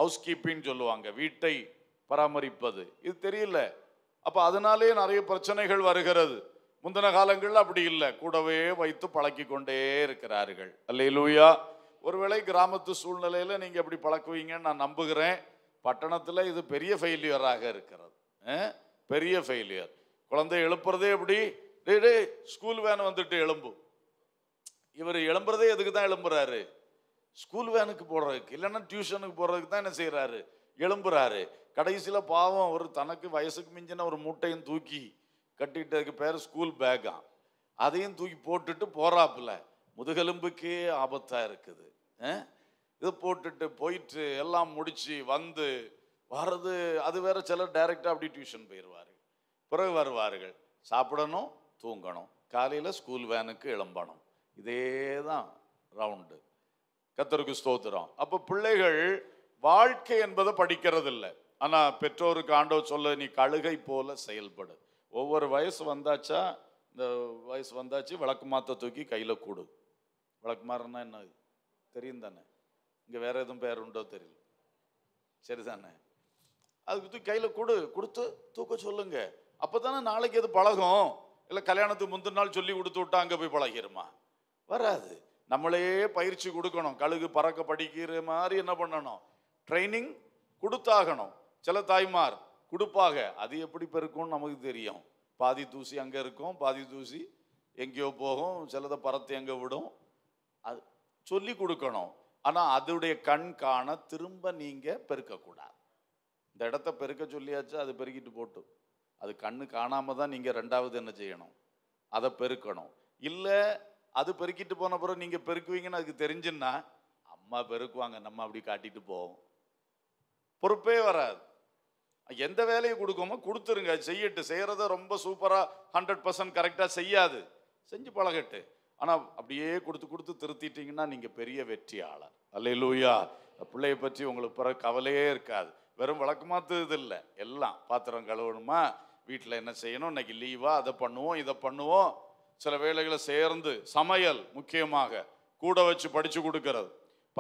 S1: ஹவுஸ் கீப்பிங் சொல்லுவாங்க வீட்டை பராமரிப்பது இது தெரியல அப்போ அதனாலே நிறைய பிரச்சனைகள் வருகிறது முந்தின காலங்களில் அப்படி இல்லை கூடவே வைத்து பழக்கி கொண்டே இருக்கிறார்கள் அல்லையிலூயா ஒருவேளை கிராமத்து சூழ்நிலையில் நீங்கள் எப்படி பழக்குவீங்கன்னு நான் நம்புகிறேன் பட்டணத்தில் இது பெரிய ஃபெயிலியராக இருக்கிறது பெரிய ஃபெயிலியர் குழந்தை எழுப்புறதே எப்படி டே ஸ்கூல் வேன் வந்துட்டு எழும்பும் இவர் எழும்புறதே எதுக்கு தான் எழும்புறாரு ஸ்கூல் வேனுக்கு போடுறதுக்கு இல்லைன்னா டியூஷனுக்கு போகிறதுக்கு தான் என்ன செய்கிறாரு எழும்புறாரு கடைசியில் பாவம் அவர் தனக்கு வயசுக்கு மிஞ்சின ஒரு மூட்டையும் தூக்கி கட்டிட்டதுக்கு பேர் ஸ்கூல் பேக்கா அதையும் தூக்கி போட்டுட்டு போகிறாப்புல முதுகெலும்புக்கே ஆபத்தாக இருக்குது இது போட்டுட்டு போயிட்டு எல்லாம் முடித்து வந்து வர்றது அது வேற சிலர் டைரெக்டாக அப்படி டியூஷன் போயிடுவார் பிறகு வருவார்கள் சாப்பிடணும் தூங்கணும் காலையில் ஸ்கூல் வேனுக்கு எழும்பணும் இதே தான் ரவுண்டு கத்தருக்கு ஸ்தோத்திரம் அப்போ பிள்ளைகள் வாழ்க்கை என்பதை படிக்கிறது இல்லை ஆனால் பெற்றோருக்கு ஆண்டவர் சொல்ல நீ கழுகை போல செயல்படு ஒவ்வொரு வயசு வந்தாச்சா இந்த வயசு வந்தாச்சு விளக்கு மாற்ற தூக்கி கையில் கூடு விளக்கு மாறினா என்ன தெரியும் தானே இங்கே வேற எதுவும் பேர் உண்டோ தெரியல சரி தானே அதுக்கு தூக்கி கையில் கொடு கொடுத்து தூக்க சொல்லுங்க அப்போ தானே நாளைக்கு எது பழகும் இல்லை கல்யாணத்துக்கு முந்தின நாள் சொல்லி கொடுத்து விட்டா அங்கே போய் பழகிருமா வராது நம்மளே பயிற்சி கொடுக்கணும் கழுகு பறக்க படிக்கிற மாதிரி என்ன பண்ணணும் ட்ரைனிங் கொடுத்தாகணும் சில தாய்மார் கொடுப்பாக அது எப்படி பெருக்கும்னு நமக்கு தெரியும் பாதி தூசி அங்கே இருக்கும் பாதி தூசி எங்கேயோ போகும் சிலதை பறத்து எங்கே விடும் அது சொல்லி கொடுக்கணும் ஆனால் அதோடைய கண் காண திரும்ப நீங்கள் பெருக்கக்கூடாது இந்த இடத்த பெருக்க சொல்லியாச்சு அது பெருக்கிட்டு போட்டு அது கண்ணு காணாமல் தான் நீங்கள் ரெண்டாவது என்ன செய்யணும் அதை பெருக்கணும் இல்லை அது பெருக்கிட்டு போன பிறகு நீங்கள் பெருக்குவீங்கன்னு அதுக்கு தெரிஞ்சுன்னா அம்மா பெருக்குவாங்க நம்ம அப்படி காட்டிட்டு போவோம் பொறுப்பே வராது எந்த வேலையை கொடுக்கோமோ கொடுத்துருங்க செய்யட்டு செய்கிறத ரொம்ப சூப்பராக ஹண்ட்ரட் பர்சன்ட் கரெக்டாக செய்யாது செஞ்சு பழகட்டு ஆனால் அப்படியே கொடுத்து கொடுத்து திருத்திட்டிங்கன்னா நீங்கள் பெரிய வெற்றியாளர் அல்ல லூயா பிள்ளையை பற்றி உங்களுக்கு பிற கவலையே இருக்காது வெறும் வழக்கமாக இது இல்லை எல்லாம் பாத்திரம் கழுவணுமா வீட்டில் என்ன செய்யணும் இன்னைக்கு லீவாக அதை பண்ணுவோம் இதை பண்ணுவோம் சில வேலைகளை சேர்ந்து சமையல் முக்கியமாக கூட வச்சு படித்து கொடுக்கறது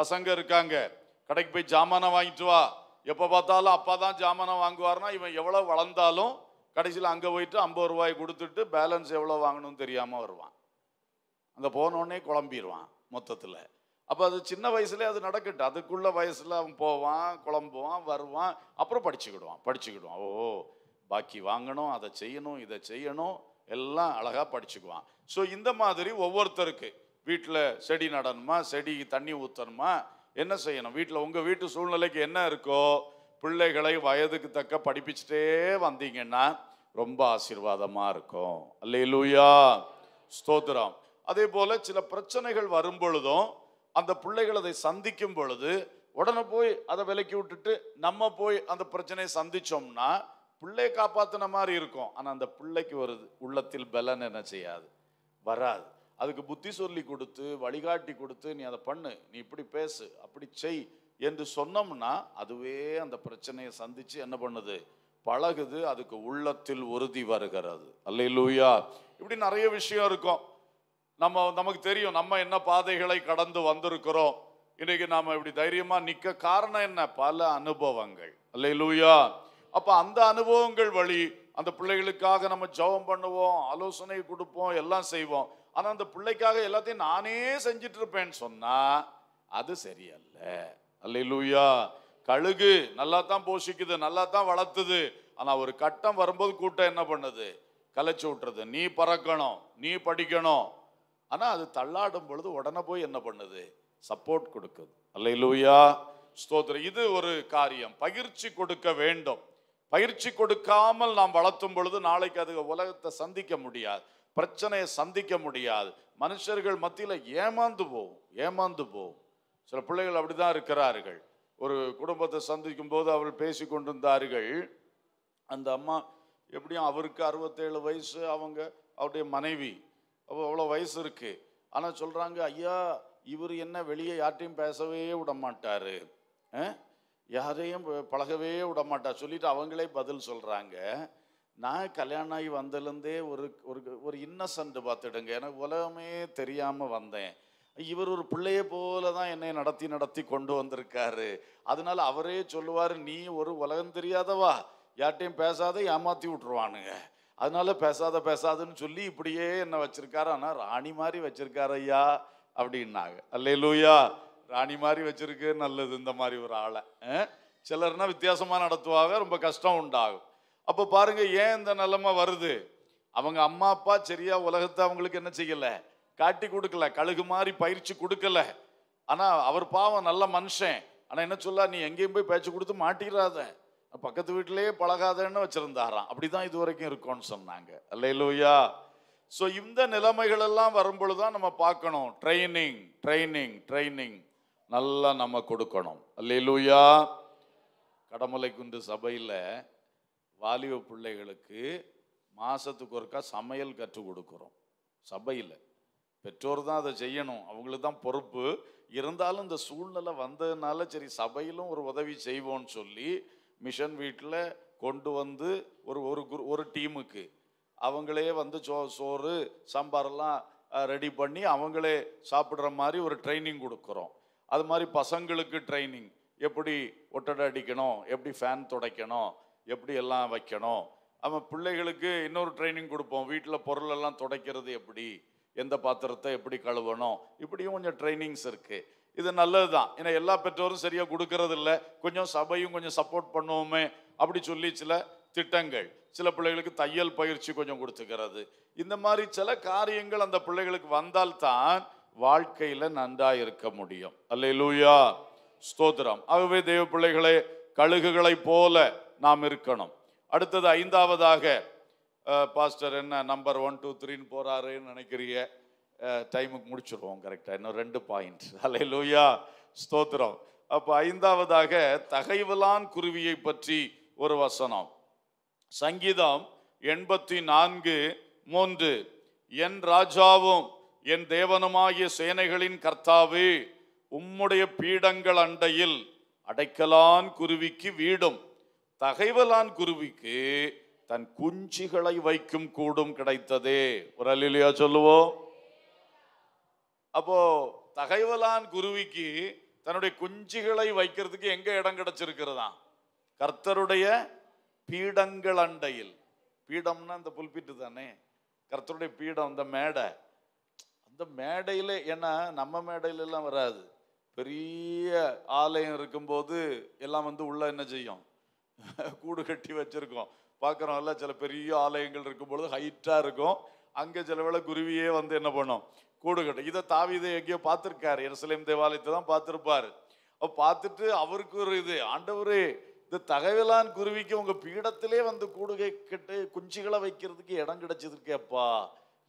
S1: பசங்க இருக்காங்க கடைக்கு போய் ஜாமானை வாங்கிட்டு வா எப்போ பார்த்தாலும் அப்பா தான் ஜாமானை வாங்குவார்னா இவன் எவ்வளோ வளர்ந்தாலும் கடைசியில் அங்கே போயிட்டு ஐம்பது ரூபாய் கொடுத்துட்டு பேலன்ஸ் எவ்வளோ வாங்கணும்னு தெரியாமல் வருவான் அங்கே போனோடனே குழம்பிடுவான் மொத்தத்தில் அப்போ அது சின்ன வயசுலேயே அது நடக்கட்டும் அதுக்குள்ள வயசில் அவன் போவான் குழம்புவான் வருவான் அப்புறம் படிச்சுக்கிடுவான் படிச்சுக்கிடுவான் ஓ பாக்கி வாங்கணும் அதை செய்யணும் இதை செய்யணும் எல்லாம் அழகாக படிச்சுக்குவான் ஸோ இந்த மாதிரி ஒவ்வொருத்தருக்கு வீட்டில் செடி நடணுமா செடி தண்ணி ஊற்றணுமா என்ன செய்யணும் வீட்டில் உங்கள் வீட்டு சூழ்நிலைக்கு என்ன இருக்கோ பிள்ளைகளை வயதுக்கு தக்க படிப்பிச்சுட்டே வந்தீங்கன்னா ரொம்ப ஆசீர்வாதமாக இருக்கும் அல்லையிலூயா ஸ்தோத்திரம் அதே போல் சில பிரச்சனைகள் வரும் பொழுதும் அந்த பிள்ளைகள் அதை சந்திக்கும் பொழுது உடனே போய் அதை விலக்கி விட்டுட்டு நம்ம போய் அந்த பிரச்சனையை சந்தித்தோம்னா பிள்ளையை காப்பாற்றின மாதிரி இருக்கும் ஆனால் அந்த பிள்ளைக்கு வருது உள்ளத்தில் பலன் என்ன செய்யாது வராது அதுக்கு புத்தி சொல்லி கொடுத்து வழிகாட்டி கொடுத்து நீ அதை பண்ணு நீ இப்படி பேசு அப்படி செய் என்று சொன்னோம்னா அதுவே அந்த பிரச்சனையை சந்தித்து என்ன பண்ணுது பழகுது அதுக்கு உள்ளத்தில் உறுதி வருகிறது அல்ல இல்லையா இப்படி நிறைய விஷயம் இருக்கும் நம்ம நமக்கு தெரியும் நம்ம என்ன பாதைகளை கடந்து வந்திருக்கிறோம் இன்னைக்கு நாம இப்படி தைரியமாக நிற்க காரணம் என்ன பல அனுபவங்கள் அல்ல இல்லையா அப்போ அந்த அனுபவங்கள் வழி அந்த பிள்ளைகளுக்காக நம்ம ஜபம் பண்ணுவோம் ஆலோசனை கொடுப்போம் எல்லாம் செய்வோம் ஆனால் அந்த பிள்ளைக்காக எல்லாத்தையும் நானே செஞ்சிட்டு இருப்பேன்னு சொன்னால் அது சரியல்ல அல்லூயா கழுகு நல்லா தான் போஷிக்குது நல்லா தான் வளர்த்துது ஆனால் ஒரு கட்டம் வரும்போது கூட்டம் என்ன பண்ணுது கலைச்சு விட்டுறது நீ பறக்கணும் நீ படிக்கணும் ஆனால் அது தள்ளாடும் பொழுது உடனே போய் என்ன பண்ணுது சப்போர்ட் கொடுக்குது அல்ல இல்லையா ஸ்தோத்திரம் இது ஒரு காரியம் பகிர்ச்சி கொடுக்க வேண்டும் பயிற்சி கொடுக்காமல் நாம் வளர்த்தும் பொழுது நாளைக்கு அது உலகத்தை சந்திக்க முடியாது பிரச்சனையை சந்திக்க முடியாது மனுஷர்கள் மத்தியில் ஏமாந்து போவோம் ஏமாந்து போவோம் சில பிள்ளைகள் அப்படி தான் இருக்கிறார்கள் ஒரு குடும்பத்தை சந்திக்கும் போது அவர்கள் பேசி கொண்டிருந்தார்கள் அந்த அம்மா எப்படியும் அவருக்கு அறுபத்தேழு வயசு அவங்க அவருடைய மனைவி அவள் அவ்வளோ வயசு இருக்குது ஆனால் சொல்கிறாங்க ஐயா இவர் என்ன வெளியே யார்ட்டையும் பேசவே விட மாட்டார் யாரையும் பழகவே விட மாட்டா சொல்லிட்டு அவங்களே பதில் சொல்கிறாங்க நான் கல்யாணம் ஆகி வந்ததுலேருந்தே ஒரு ஒரு ஒரு இன்னசென்ட் பார்த்துடுங்க எனக்கு உலகமே தெரியாமல் வந்தேன் இவர் ஒரு பிள்ளைய போல தான் என்னை நடத்தி நடத்தி கொண்டு வந்திருக்காரு அதனால அவரே சொல்லுவார் நீ ஒரு உலகம் தெரியாதவா யார்ட்டையும் பேசாத ஏமாற்றி விட்ருவானுங்க அதனால பேசாத பேசாதுன்னு சொல்லி இப்படியே என்னை வச்சிருக்காரு ஆனால் ராணி மாதிரி வச்சிருக்காரு ஐயா அப்படின்னாங்க அல்லே லூயா ராணி மாதிரி வச்சிருக்கு நல்லது இந்த மாதிரி ஒரு ஆளை சிலர்னா வித்தியாசமாக நடத்துவாங்க ரொம்ப கஷ்டம் உண்டாகும் அப்போ பாருங்க ஏன் இந்த நிலைமை வருது அவங்க அம்மா அப்பா சரியா உலகத்தை அவங்களுக்கு என்ன செய்யல காட்டி கொடுக்கல கழுகு மாதிரி பயிற்சி கொடுக்கல ஆனால் அவர் பாவம் நல்ல மனுஷன் ஆனால் என்ன சொல்ல நீ எங்கேயும் போய் பேச்சு கொடுத்து மாட்டிடாத பக்கத்து வீட்டிலேயே பழகாதன்னு வச்சுருந்தாராம் அப்படி தான் இது வரைக்கும் இருக்கோன்னு சொன்னாங்க அல்லையிலோயா ஸோ இந்த நிலைமைகள் எல்லாம் வரும்பொழுது தான் நம்ம பார்க்கணும் ட்ரைனிங் ட்ரைனிங் ட்ரைனிங் நல்லா நம்ம கொடுக்கணும் அல்லையிலூயா கடமலை குண்டு சபையில் வாலிப பிள்ளைகளுக்கு மாதத்துக்கு ஒருக்கா சமையல் கற்றுக் கொடுக்குறோம் சபையில் பெற்றோர் தான் அதை செய்யணும் அவங்களுக்கு தான் பொறுப்பு இருந்தாலும் இந்த சூழ்நிலை வந்ததுனால சரி சபையிலும் ஒரு உதவி செய்வோன்னு சொல்லி மிஷன் வீட்டில் கொண்டு வந்து ஒரு ஒரு குரு ஒரு டீமுக்கு அவங்களே வந்து சோ சோறு சாம்பார்லாம் ரெடி பண்ணி அவங்களே சாப்பிட்ற மாதிரி ஒரு ட்ரைனிங் கொடுக்குறோம் அது மாதிரி பசங்களுக்கு ட்ரைனிங் எப்படி ஒட்டடை அடிக்கணும் எப்படி ஃபேன் துடைக்கணும் எப்படி எல்லாம் வைக்கணும் நம்ம பிள்ளைகளுக்கு இன்னொரு ட்ரைனிங் கொடுப்போம் வீட்டில் பொருளெல்லாம் துடைக்கிறது எப்படி எந்த பாத்திரத்தை எப்படி கழுவணும் இப்படியும் கொஞ்சம் ட்ரைனிங்ஸ் இருக்குது இது நல்லது தான் ஏன்னா எல்லா பெற்றோரும் சரியாக கொடுக்கறது இல்லை கொஞ்சம் சபையும் கொஞ்சம் சப்போர்ட் பண்ணுவோமே அப்படி சொல்லி சில திட்டங்கள் சில பிள்ளைகளுக்கு தையல் பயிற்சி கொஞ்சம் கொடுத்துக்கிறது இந்த மாதிரி சில காரியங்கள் அந்த பிள்ளைகளுக்கு வந்தால்தான் வாழ்க்கையில் நன்றாக இருக்க முடியும் அல்ல லூயா ஸ்தோத்திரம் ஆகவே தெய்வ பிள்ளைகளே கழுகுகளை போல நாம் இருக்கணும் அடுத்தது ஐந்தாவதாக பாஸ்டர் என்ன நம்பர் ஒன் டூ த்ரீன்னு போகிறாருன்னு நினைக்கிறீங்க டைமுக்கு முடிச்சிருவோம் கரெக்டாக இன்னும் ரெண்டு பாயிண்ட் அல்ல லூயா ஸ்தோத்திரம் அப்போ ஐந்தாவதாக தகைவலான் குருவியை பற்றி ஒரு வசனம் சங்கீதம் எண்பத்தி நான்கு மூன்று என் ராஜாவும் என் தேவனுமாகிய சேனைகளின் கர்த்தாவே உம்முடைய பீடங்கள் அண்டையில் அடைக்கலான் குருவிக்கு வீடும் தகைவலான் குருவிக்கு தன் குஞ்சுகளை வைக்கும் கூடும் கிடைத்ததே ஒரு அலிலியா சொல்லுவோம் அப்போ தகைவலான் குருவிக்கு தன்னுடைய குஞ்சிகளை வைக்கிறதுக்கு எங்க இடம் கிடைச்சிருக்கிறதா கர்த்தருடைய பீடங்கள் அண்டையில் பீடம்னா இந்த புல்பிட்டு தானே கர்த்தருடைய பீடம் இந்த மேடை இந்த மேடையில் ஏன்னா நம்ம மேடையிலெல்லாம் வராது பெரிய ஆலயம் இருக்கும்போது எல்லாம் வந்து உள்ள என்ன செய்யும் (laughs) கூடு கட்டி வச்சுருக்கோம் பார்க்குறோம்ல சில பெரிய ஆலயங்கள் இருக்கும்பொழுது ஹைட்டாக இருக்கும் அங்கே சில வேளை குருவியே வந்து என்ன பண்ணும் கூடு கட்டும் இதை தாவிதை எங்கேயோ பார்த்துருக்காரு இரசலேம் தேவாலயத்தை தான் பார்த்துருப்பார் அப்போ பார்த்துட்டு அவருக்கு ஒரு இது ஆண்டவர் இந்த தகவலான் குருவிக்கு உங்கள் பீடத்திலே வந்து கூடுகை கட்டு குஞ்சுகளை வைக்கிறதுக்கு இடம் கிடச்சிருக்கேப்பா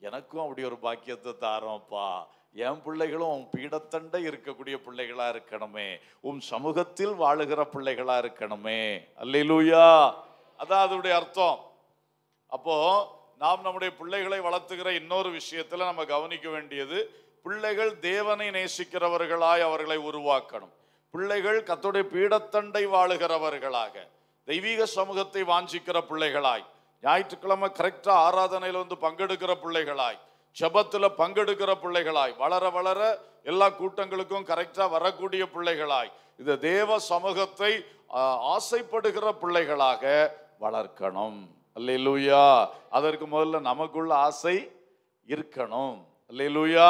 S1: எனக்கும் அப்படி ஒரு பாக்கியத்தை தாரோம்ப்பா என் பிள்ளைகளும் உன் பீடத்தண்டை இருக்கக்கூடிய பிள்ளைகளாக இருக்கணுமே உன் சமூகத்தில் வாழுகிற பிள்ளைகளாக இருக்கணுமே அல்லையிலூயா அதான் அதனுடைய அர்த்தம் அப்போது நாம் நம்முடைய பிள்ளைகளை வளர்த்துகிற இன்னொரு விஷயத்தில் நம்ம கவனிக்க வேண்டியது பிள்ளைகள் தேவனை நேசிக்கிறவர்களாய் அவர்களை உருவாக்கணும் பிள்ளைகள் கத்துடைய பீடத்தண்டை வாழுகிறவர்களாக தெய்வீக சமூகத்தை வாஞ்சிக்கிற பிள்ளைகளாய் ஞாயிற்றுக்கிழமை கரெக்டாக ஆராதனையில் வந்து பங்கெடுக்கிற பிள்ளைகளாய் ஜபத்தில் பங்கெடுக்கிற பிள்ளைகளாய் வளர வளர எல்லா கூட்டங்களுக்கும் கரெக்டாக வரக்கூடிய பிள்ளைகளாய் இந்த தேவ சமூகத்தை ஆசைப்படுகிற பிள்ளைகளாக வளர்க்கணும் அல்லையிலூயா அதற்கு முதல்ல நமக்குள்ள ஆசை இருக்கணும் அல்லையிலூயா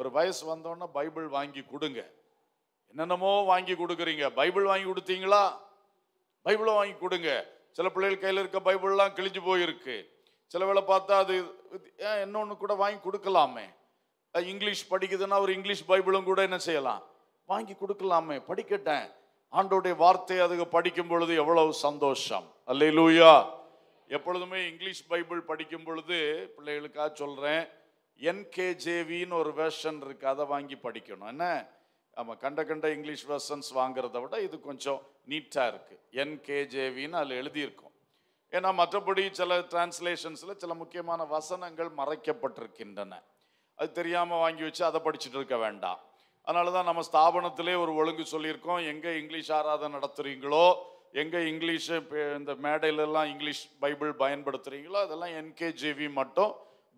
S1: ஒரு வயசு வந்தோடனே பைபிள் வாங்கி கொடுங்க என்னென்னமோ வாங்கி கொடுக்குறீங்க பைபிள் வாங்கி கொடுத்தீங்களா பைபிளை வாங்கி கொடுங்க சில பிள்ளைகள் கையில் இருக்க பைபிள்லாம் கிழிஞ்சு போயிருக்கு சில வேளை பார்த்தா அது ஏன் இன்னொன்று கூட வாங்கி கொடுக்கலாமே இங்கிலீஷ் படிக்குதுன்னா ஒரு இங்கிலீஷ் பைபிளும் கூட என்ன செய்யலாம் வாங்கி கொடுக்கலாமே படிக்கட்டேன் ஆண்டோடைய வார்த்தை அதுக்கு படிக்கும் பொழுது எவ்வளவு சந்தோஷம் அல்ல லூயா எப்பொழுதுமே இங்கிலீஷ் பைபிள் படிக்கும் பொழுது பிள்ளைகளுக்காக சொல்கிறேன் என்கேஜேவின்னு ஒரு வேர்ஷன் இருக்குது அதை வாங்கி படிக்கணும் என்ன ஆமாம் கண்ட கண்ட இங்கிலீஷ் வெர்ஷன்ஸ் வாங்குறத விட இது கொஞ்சம் நீட்டாக இருக்குது என்கேஜேவின்னு அதில் எழுதியிருக்கும் ஏன்னா மற்றபடி சில டிரான்ஸ்லேஷன்ஸில் சில முக்கியமான வசனங்கள் மறைக்கப்பட்டிருக்கின்றன அது தெரியாமல் வாங்கி வச்சு அதை படிச்சுட்டு இருக்க வேண்டாம் அதனால தான் நம்ம ஸ்தாபனத்திலே ஒரு ஒழுங்கு சொல்லியிருக்கோம் எங்கே இங்கிலீஷ் ஆராதனை நடத்துகிறீங்களோ எங்கே இங்கிலீஷ் இந்த மேடையிலெல்லாம் இங்கிலீஷ் பைபிள் பயன்படுத்துகிறீங்களோ அதெல்லாம் என்கேஜேவி மட்டும்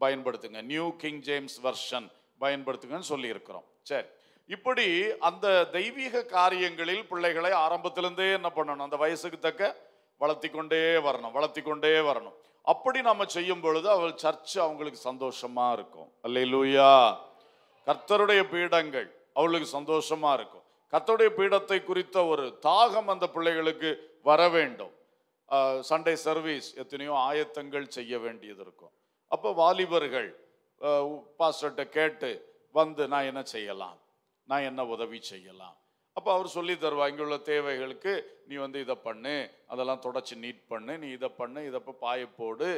S1: பயன்படுத்துங்க நியூ கிங் ஜேம்ஸ் வெர்ஷன் பயன்படுத்துங்கன்னு சொல்லியிருக்கிறோம் சரி இப்படி அந்த தெய்வீக காரியங்களில் பிள்ளைகளை ஆரம்பத்திலிருந்தே என்ன பண்ணணும் அந்த வயசுக்கு தக்க வளர்த்தி கொண்டே வரணும் வளர்த்தி கொண்டே வரணும் அப்படி நம்ம செய்யும் பொழுது அவள் சர்ச்சு அவங்களுக்கு சந்தோஷமா இருக்கும் அல்லையிலூயா கர்த்தருடைய பீடங்கள் அவளுக்கு சந்தோஷமா இருக்கும் கர்த்தருடைய பீடத்தை குறித்த ஒரு தாகம் அந்த பிள்ளைகளுக்கு வர வேண்டும் சண்டே சர்வீஸ் எத்தனையோ ஆயத்தங்கள் செய்ய வேண்டியது இருக்கும் அப்போ வாலிபர்கள் பாஸ்டர்கிட்ட கேட்டு வந்து நான் என்ன செய்யலாம் நான் என்ன உதவி செய்யலாம் அப்போ அவர் சொல்லி தருவா இங்கே உள்ள தேவைகளுக்கு நீ வந்து இதை பண்ணு அதெல்லாம் தொடச்சி நீட் பண்ணு நீ இதை பண்ணு இதை பாய போடு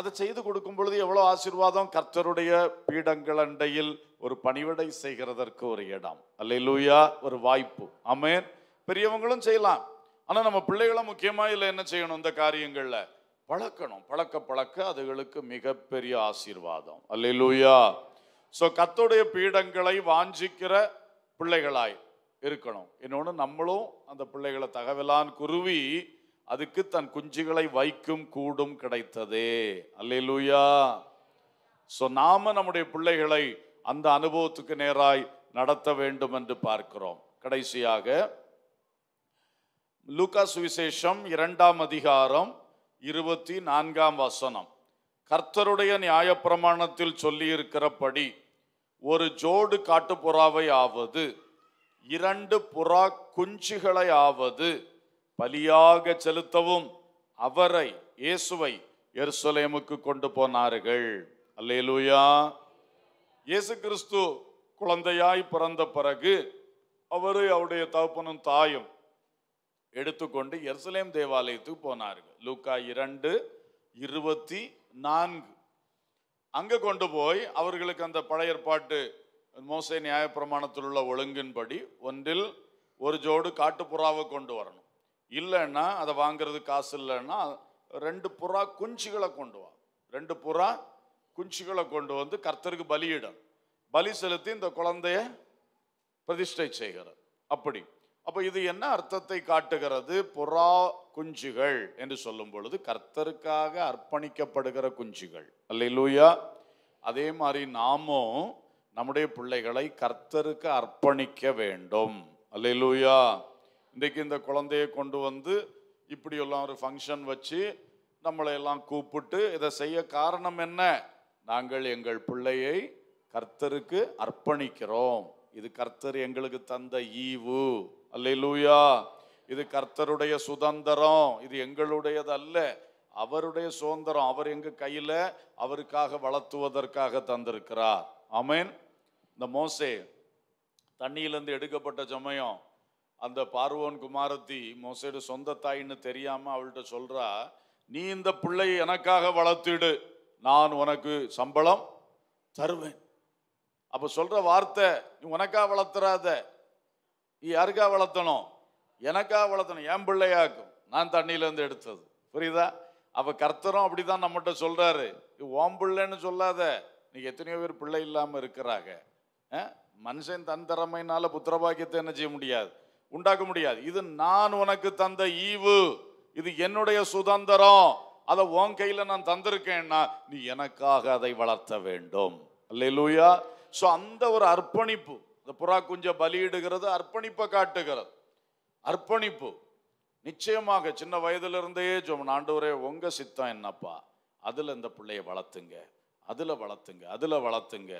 S1: அதை செய்து கொடுக்கும் பொழுது எவ்வளோ ஆசீர்வாதம் கர்த்தருடைய பீடங்கள் அண்டையில் ஒரு பணிவிடை செய்கிறதற்கு ஒரு இடம் அல்ல லூயா ஒரு வாய்ப்பு அமேன் பெரியவங்களும் செய்யலாம் ஆனால் நம்ம பிள்ளைகளும் முக்கியமாக இல்லை என்ன செய்யணும் இந்த காரியங்களில் பழக்கணும் பழக்க பழக்க அதுகளுக்கு மிகப்பெரிய ஆசீர்வாதம் அல்ல லூயா ஸோ கத்துடைய பீடங்களை வாஞ்சிக்கிற பிள்ளைகளாய் இருக்கணும் இன்னொன்று நம்மளும் அந்த பிள்ளைகளை தகவலான் குருவி அதுக்கு தன் குஞ்சுகளை வைக்கும் கூடும் கிடைத்ததே அல்லேலூயா ஸோ நாம நம்முடைய பிள்ளைகளை அந்த அனுபவத்துக்கு நேராய் நடத்த வேண்டும் என்று பார்க்கிறோம் கடைசியாக லூகா சுவிசேஷம் இரண்டாம் அதிகாரம் இருபத்தி நான்காம் வசனம் கர்த்தருடைய நியாயப்பிரமாணத்தில் சொல்லியிருக்கிறபடி ஒரு ஜோடு காட்டுப்புறாவை ஆவது இரண்டு புறா குஞ்சுகளை ஆவது பலியாக செலுத்தவும் அவரை இயேசுவை எருசலேமுக்கு கொண்டு போனார்கள் அல்லேலூயா இயேசு கிறிஸ்து குழந்தையாய் பிறந்த பிறகு அவரு அவருடைய தகப்பனும் தாயும் எடுத்துக்கொண்டு எருசலேம் தேவாலயத்துக்கு போனார்கள் லூக்கா இரண்டு இருபத்தி நான்கு அங்கே கொண்டு போய் அவர்களுக்கு அந்த பழைய ஏற்பாட்டு மோசை நியாயப்பிரமாணத்தில் உள்ள ஒழுங்கின்படி ஒன்றில் ஒரு ஜோடு காட்டுப்புறாவை கொண்டு வரணும் இல்லைன்னா அதை வாங்கிறது காசு இல்லைன்னா ரெண்டு புறா குஞ்சுகளை கொண்டு வா ரெண்டு புறா குஞ்சுகளை கொண்டு வந்து கர்த்தருக்கு பலியிடும் பலி செலுத்தி இந்த குழந்தைய பிரதிஷ்டை செய்கிறார் அப்படி அப்போ இது என்ன அர்த்தத்தை காட்டுகிறது புறா குஞ்சுகள் என்று சொல்லும் பொழுது கர்த்தருக்காக அர்ப்பணிக்கப்படுகிற குஞ்சுகள் அல்லையிலூயா அதே மாதிரி நாமும் நம்முடைய பிள்ளைகளை கர்த்தருக்கு அர்ப்பணிக்க வேண்டும் அல்லையிலூயா இன்றைக்கு இந்த குழந்தையை கொண்டு வந்து இப்படியெல்லாம் ஒரு ஃபங்க்ஷன் வச்சு நம்மளையெல்லாம் கூப்பிட்டு இதை செய்ய காரணம் என்ன நாங்கள் எங்கள் பிள்ளையை கர்த்தருக்கு அர்ப்பணிக்கிறோம் இது கர்த்தர் எங்களுக்கு தந்த ஈவு அல்லையிலூயா இது கர்த்தருடைய சுதந்திரம் இது எங்களுடையது அல்ல அவருடைய சுதந்திரம் அவர் எங்கள் கையில் அவருக்காக வளர்த்துவதற்காக தந்திருக்கிறார் ஆமேன் இந்த மோசே தண்ணியிலேருந்து எடுக்கப்பட்ட சமயம் அந்த பார்வோன் குமாரத்தி மோசையோட சொந்த தாயின்னு தெரியாமல் அவள்கிட்ட சொல்கிறா நீ இந்த பிள்ளையை எனக்காக வளர்த்திடு நான் உனக்கு சம்பளம் தருவேன் அப்போ சொல்கிற வார்த்தை நீ உனக்காக வளர்த்துறாத நீ யாருக்காக வளர்த்தணும் எனக்கா வளர்த்தணும் என் பிள்ளையாக்கும் நான் தண்ணியிலேருந்து எடுத்தது புரியுதா அப்போ கர்த்தரும் அப்படி தான் நம்மகிட்ட சொல்கிறாரு ஓம் பிள்ளைன்னு சொல்லாத நீ எத்தனையோ பேர் பிள்ளை இல்லாமல் இருக்கிறாங்க மனுஷன் தன் திறமையினால புத்திரபாக்கியத்தை என்ன செய்ய முடியாது உண்டாக்க முடியாது இது நான் உனக்கு தந்த ஈவு இது என்னுடைய சுதந்திரம் அதை உன் கையில் நான் தந்திருக்கேன்னா நீ எனக்காக அதை வளர்த்த வேண்டும் அல்லா ஸோ அந்த ஒரு அர்ப்பணிப்பு இந்த புறா குஞ்ச பலியிடுகிறது அர்ப்பணிப்பை காட்டுகிறது அர்ப்பணிப்பு நிச்சயமாக சின்ன வயதிலிருந்தே ஜோமன் ஆண்டவரே உங்கள் சித்தம் என்னப்பா அதில் இந்த பிள்ளைய வளர்த்துங்க அதில் வளர்த்துங்க அதில் வளர்த்துங்க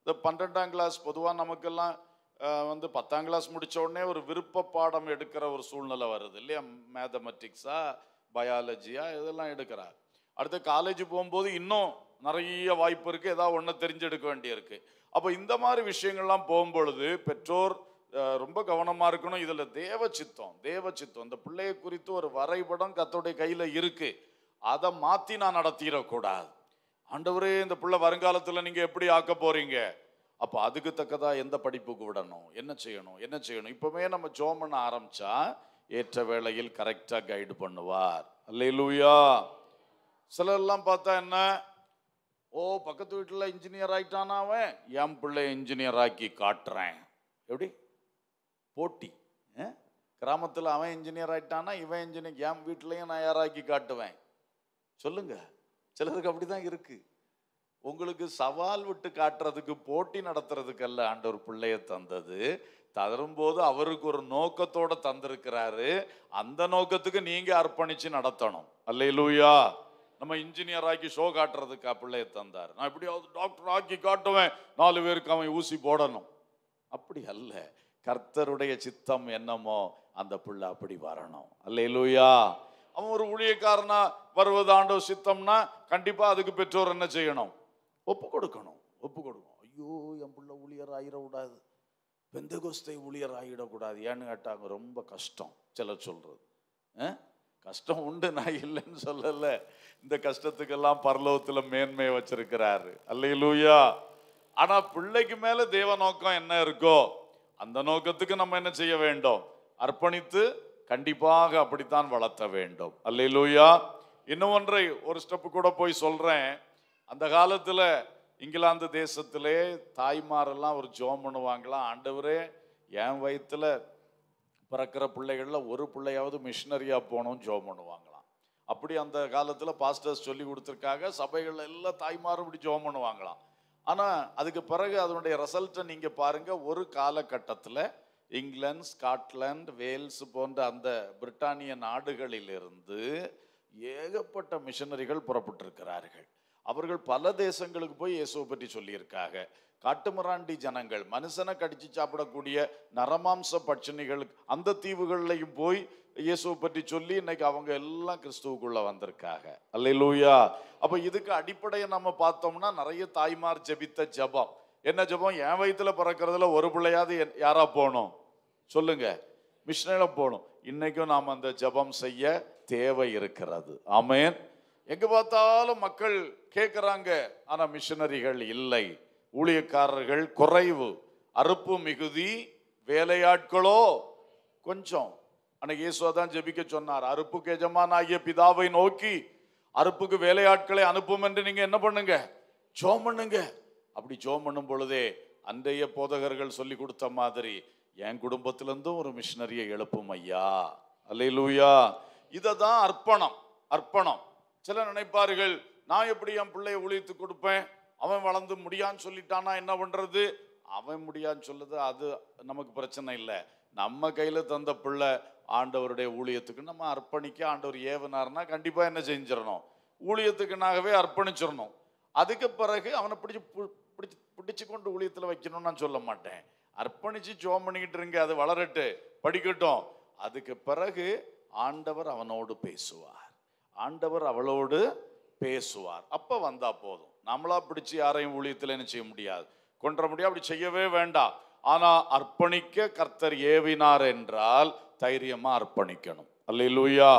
S1: இந்த பன்னெண்டாம் கிளாஸ் பொதுவாக நமக்கெல்லாம் வந்து பத்தாம் கிளாஸ் முடித்த உடனே ஒரு விருப்ப பாடம் எடுக்கிற ஒரு சூழ்நிலை வருது இல்லையா மேத்தமெட்டிக்ஸா பயாலஜியா இதெல்லாம் எடுக்கிறார் அடுத்து காலேஜ் போகும்போது இன்னும் நிறைய வாய்ப்பு இருக்குது ஏதாவது ஒன்று தெரிஞ்செடுக்க வேண்டியிருக்கு அப்போ இந்த மாதிரி விஷயங்கள்லாம் போகும்பொழுது பெற்றோர் ரொம்ப கவனமாக இருக்கணும் இதில் தேவ சித்தம் தேவ சித்தம் இந்த பிள்ளையை குறித்து ஒரு வரைபடம் கத்தோடைய கையில் இருக்குது அதை மாற்றி நான் நடத்திடக்கூடாது ஆண்டவரே இந்த பிள்ளை வருங்காலத்தில் நீங்கள் எப்படி ஆக்க போகிறீங்க அப்போ அதுக்கு தக்கதாக எந்த படிப்புக்கு விடணும் என்ன செய்யணும் என்ன செய்யணும் இப்போவே நம்ம ஜோமன் பண்ண ஆரம்பித்தா ஏற்ற வேளையில் கரெக்டாக கைடு பண்ணுவார் அல்லையிலூயா சிலர்லாம் பார்த்தா என்ன ஓ பக்கத்து வீட்டில் இன்ஜினியர் ஆகிட்டானா அவன் என் பிள்ளை இன்ஜினியர் ஆக்கி காட்டுறேன் எப்படி போட்டி கிராமத்தில் அவன் இன்ஜினியர் ஆகிட்டானா இவன் இன்ஜினியர் என் வீட்டிலையும் நான் யாராக்கி காட்டுவேன் சொல்லுங்க சிலருக்கு அப்படி தான் இருக்குது உங்களுக்கு சவால் விட்டு காட்டுறதுக்கு போட்டி நடத்துறதுக்கு அல்ல ஆண்டவர் பிள்ளைய தந்தது தரும்போது அவருக்கு ஒரு நோக்கத்தோட தந்திருக்கிறாரு அந்த நோக்கத்துக்கு நீங்கள் அர்ப்பணித்து நடத்தணும் அல்லையிலூயா நம்ம இன்ஜினியர் ஆக்கி ஷோ காட்டுறதுக்கா பிள்ளைய தந்தார் நான் எப்படியாவது டாக்டர் ஆக்கி காட்டுவேன் நாலு பேருக்கு அவன் ஊசி போடணும் அப்படி அல்ல கர்த்தருடைய சித்தம் என்னமோ அந்த பிள்ளை அப்படி வரணும் அல்லையிலூயா அவன் ஒரு ஊழியக்காரனா வருவதாண்டோ சித்தம்னா கண்டிப்பாக அதுக்கு பெற்றோர் என்ன செய்யணும் ஒப்பு கொடுக்கணும் ஒப்பு கொடுக்கணும் ஐயோ என் பிள்ளை ஊழியர் ஆயிடக்கூடாது பெந்தகோஸ்தை ஊழியர் ஆகிடக்கூடாது ஏன்னு கேட்டாங்க ரொம்ப கஷ்டம் சில சொல்கிறது கஷ்டம் உண்டு நான் இல்லைன்னு சொல்லலை இந்த கஷ்டத்துக்கெல்லாம் பரலோகத்தில் மேன்மையை வச்சிருக்கிறாரு அல்லையிலூயா ஆனால் பிள்ளைக்கு மேலே தேவ நோக்கம் என்ன இருக்கோ அந்த நோக்கத்துக்கு நம்ம என்ன செய்ய வேண்டும் அர்ப்பணித்து கண்டிப்பாக அப்படித்தான் வளர்த்த வேண்டும் அல்லையிலூயா இன்னும் ஒன்றை ஒரு ஸ்டெப்பு கூட போய் சொல்கிறேன் அந்த காலத்தில் இங்கிலாந்து தேசத்திலே தாய்மாரெல்லாம் ஒரு ஜோம் பண்ணுவாங்களாம் ஆண்டவரே என் வயிற்றில் பிறக்கிற பிள்ளைகளில் ஒரு பிள்ளையாவது மிஷினரியாக போகணும்னு ஜோம் பண்ணுவாங்களாம் அப்படி அந்த காலத்தில் பாஸ்டர்ஸ் சொல்லி கொடுத்துருக்காங்க சபைகளில் எல்லாம் தாய்மாரும் இப்படி ஜோம் பண்ணுவாங்களாம் ஆனால் அதுக்கு பிறகு அதனுடைய ரிசல்ட்டை நீங்கள் பாருங்கள் ஒரு காலகட்டத்தில் இங்கிலாந்து ஸ்காட்லாந்து வேல்ஸ் போன்ற அந்த பிரிட்டானிய நாடுகளிலிருந்து ஏகப்பட்ட மிஷனரிகள் புறப்பட்டிருக்கிறார்கள் அவர்கள் பல தேசங்களுக்கு போய் இயேசுவை பற்றி சொல்லியிருக்காங்க காட்டுமிராண்டி ஜனங்கள் மனுஷனை கடிச்சு சாப்பிடக்கூடிய நரமாம்ச பட்சணிகளுக்கு அந்த தீவுகள்லையும் போய் இயேசுவை பற்றி சொல்லி இன்னைக்கு அவங்க எல்லாம் கிறிஸ்துவுக்குள்ளே வந்திருக்காங்க அல்ல லூயா அப்போ இதுக்கு அடிப்படையை நம்ம பார்த்தோம்னா நிறைய தாய்மார் ஜெபித்த ஜபம் என்ன ஜபம் என் வயிற்றுல பிறக்கிறதுல ஒரு பிள்ளையாவது யாரா போகணும் சொல்லுங்க மிஷினில போகணும் இன்னைக்கும் நாம் அந்த ஜபம் செய்ய தேவை இருக்கிறது ஆமேன் எங்கே பார்த்தாலும் மக்கள் கேட்குறாங்க ஆனால் மிஷினரிகள் இல்லை ஊழியக்காரர்கள் குறைவு அறுப்பு மிகுதி வேலையாட்களோ கொஞ்சம் அன்னைக்கு இயேசுவா தான் ஜெபிக்க சொன்னார் அறுப்புக்கு எஜமான் ஆகிய பிதாவை நோக்கி அறுப்புக்கு வேலையாட்களை அனுப்பும் என்று நீங்கள் என்ன பண்ணுங்க ஜோம் பண்ணுங்க அப்படி ஜோம் பண்ணும் பொழுதே அன்றைய போதகர்கள் சொல்லி கொடுத்த மாதிரி என் குடும்பத்திலேருந்தும் ஒரு மிஷினரியை எழுப்பும் ஐயா அல்ல லூயா இதை தான் அர்ப்பணம் அர்ப்பணம் சில நினைப்பார்கள் நான் எப்படி என் பிள்ளைய ஒழித்து கொடுப்பேன் அவன் வளர்ந்து முடியான்னு சொல்லிட்டானா என்ன பண்ணுறது அவன் முடியான்னு சொல்லுது அது நமக்கு பிரச்சனை இல்லை நம்ம கையில் தந்த பிள்ளை ஆண்டவருடைய ஊழியத்துக்கு நம்ம அர்ப்பணிக்க ஆண்டவர் ஏவனார்னா கண்டிப்பாக என்ன செஞ்சிடணும் ஊழியத்துக்குனாகவே அர்ப்பணிச்சிடணும் அதுக்கு பிறகு அவனை பிடிச்சி பிடிச்சி பிடிச்சு கொண்டு ஊழியத்தில் வைக்கணும்னு நான் சொல்ல மாட்டேன் அர்ப்பணித்து ஜோம் பண்ணிக்கிட்டு இருங்க அது வளரட்டு படிக்கட்டும் அதுக்கு பிறகு ஆண்டவர் அவனோடு பேசுவார் ஆண்டவர் அவளோடு பேசுவார் அப்போ வந்தால் போதும் நம்மளா பிடிச்சி யாரையும் ஊழியத்தில் என்ன செய்ய முடியாது கொன்ற முடியாது அப்படி செய்யவே வேண்டாம் ஆனால் அர்ப்பணிக்க கர்த்தர் ஏவினார் என்றால் தைரியமாக அர்ப்பணிக்கணும் அல்லையிலூயா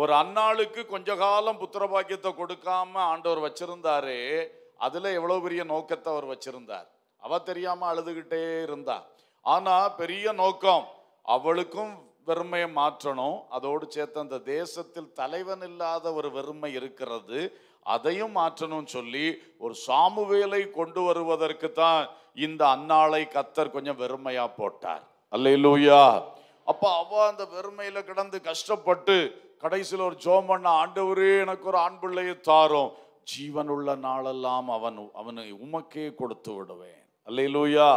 S1: ஒரு அன்னாளுக்கு கொஞ்ச காலம் புத்திரபாக்கியத்தை கொடுக்காம ஆண்டவர் வச்சிருந்தாரு அதில் எவ்வளோ பெரிய நோக்கத்தை அவர் வச்சிருந்தார் அவ தெரியாமல் அழுதுகிட்டே இருந்தா ஆனால் பெரிய நோக்கம் அவளுக்கும் வெறுமையை மாற்றணும் அதோடு சேர்த்து அந்த தேசத்தில் தலைவன் இல்லாத ஒரு வெறுமை இருக்கிறது அதையும் மாற்றணும்னு சொல்லி ஒரு சாமுவேலை கொண்டு வருவதற்கு தான் இந்த அன்னாளை கத்தர் கொஞ்சம் வெறுமையாக போட்டார் இல்லையா அப்போ அவள் அந்த வெறுமையில் கிடந்து கஷ்டப்பட்டு கடைசியில் ஒரு ஜோம் பண்ண ஆண்டவரே எனக்கு ஒரு ஆண் பிள்ளையை தாரும் ஜீவனுள்ள நாளெல்லாம் அவன் அவனை உமக்கே கொடுத்து விடுவேன் அல்லையிலூயா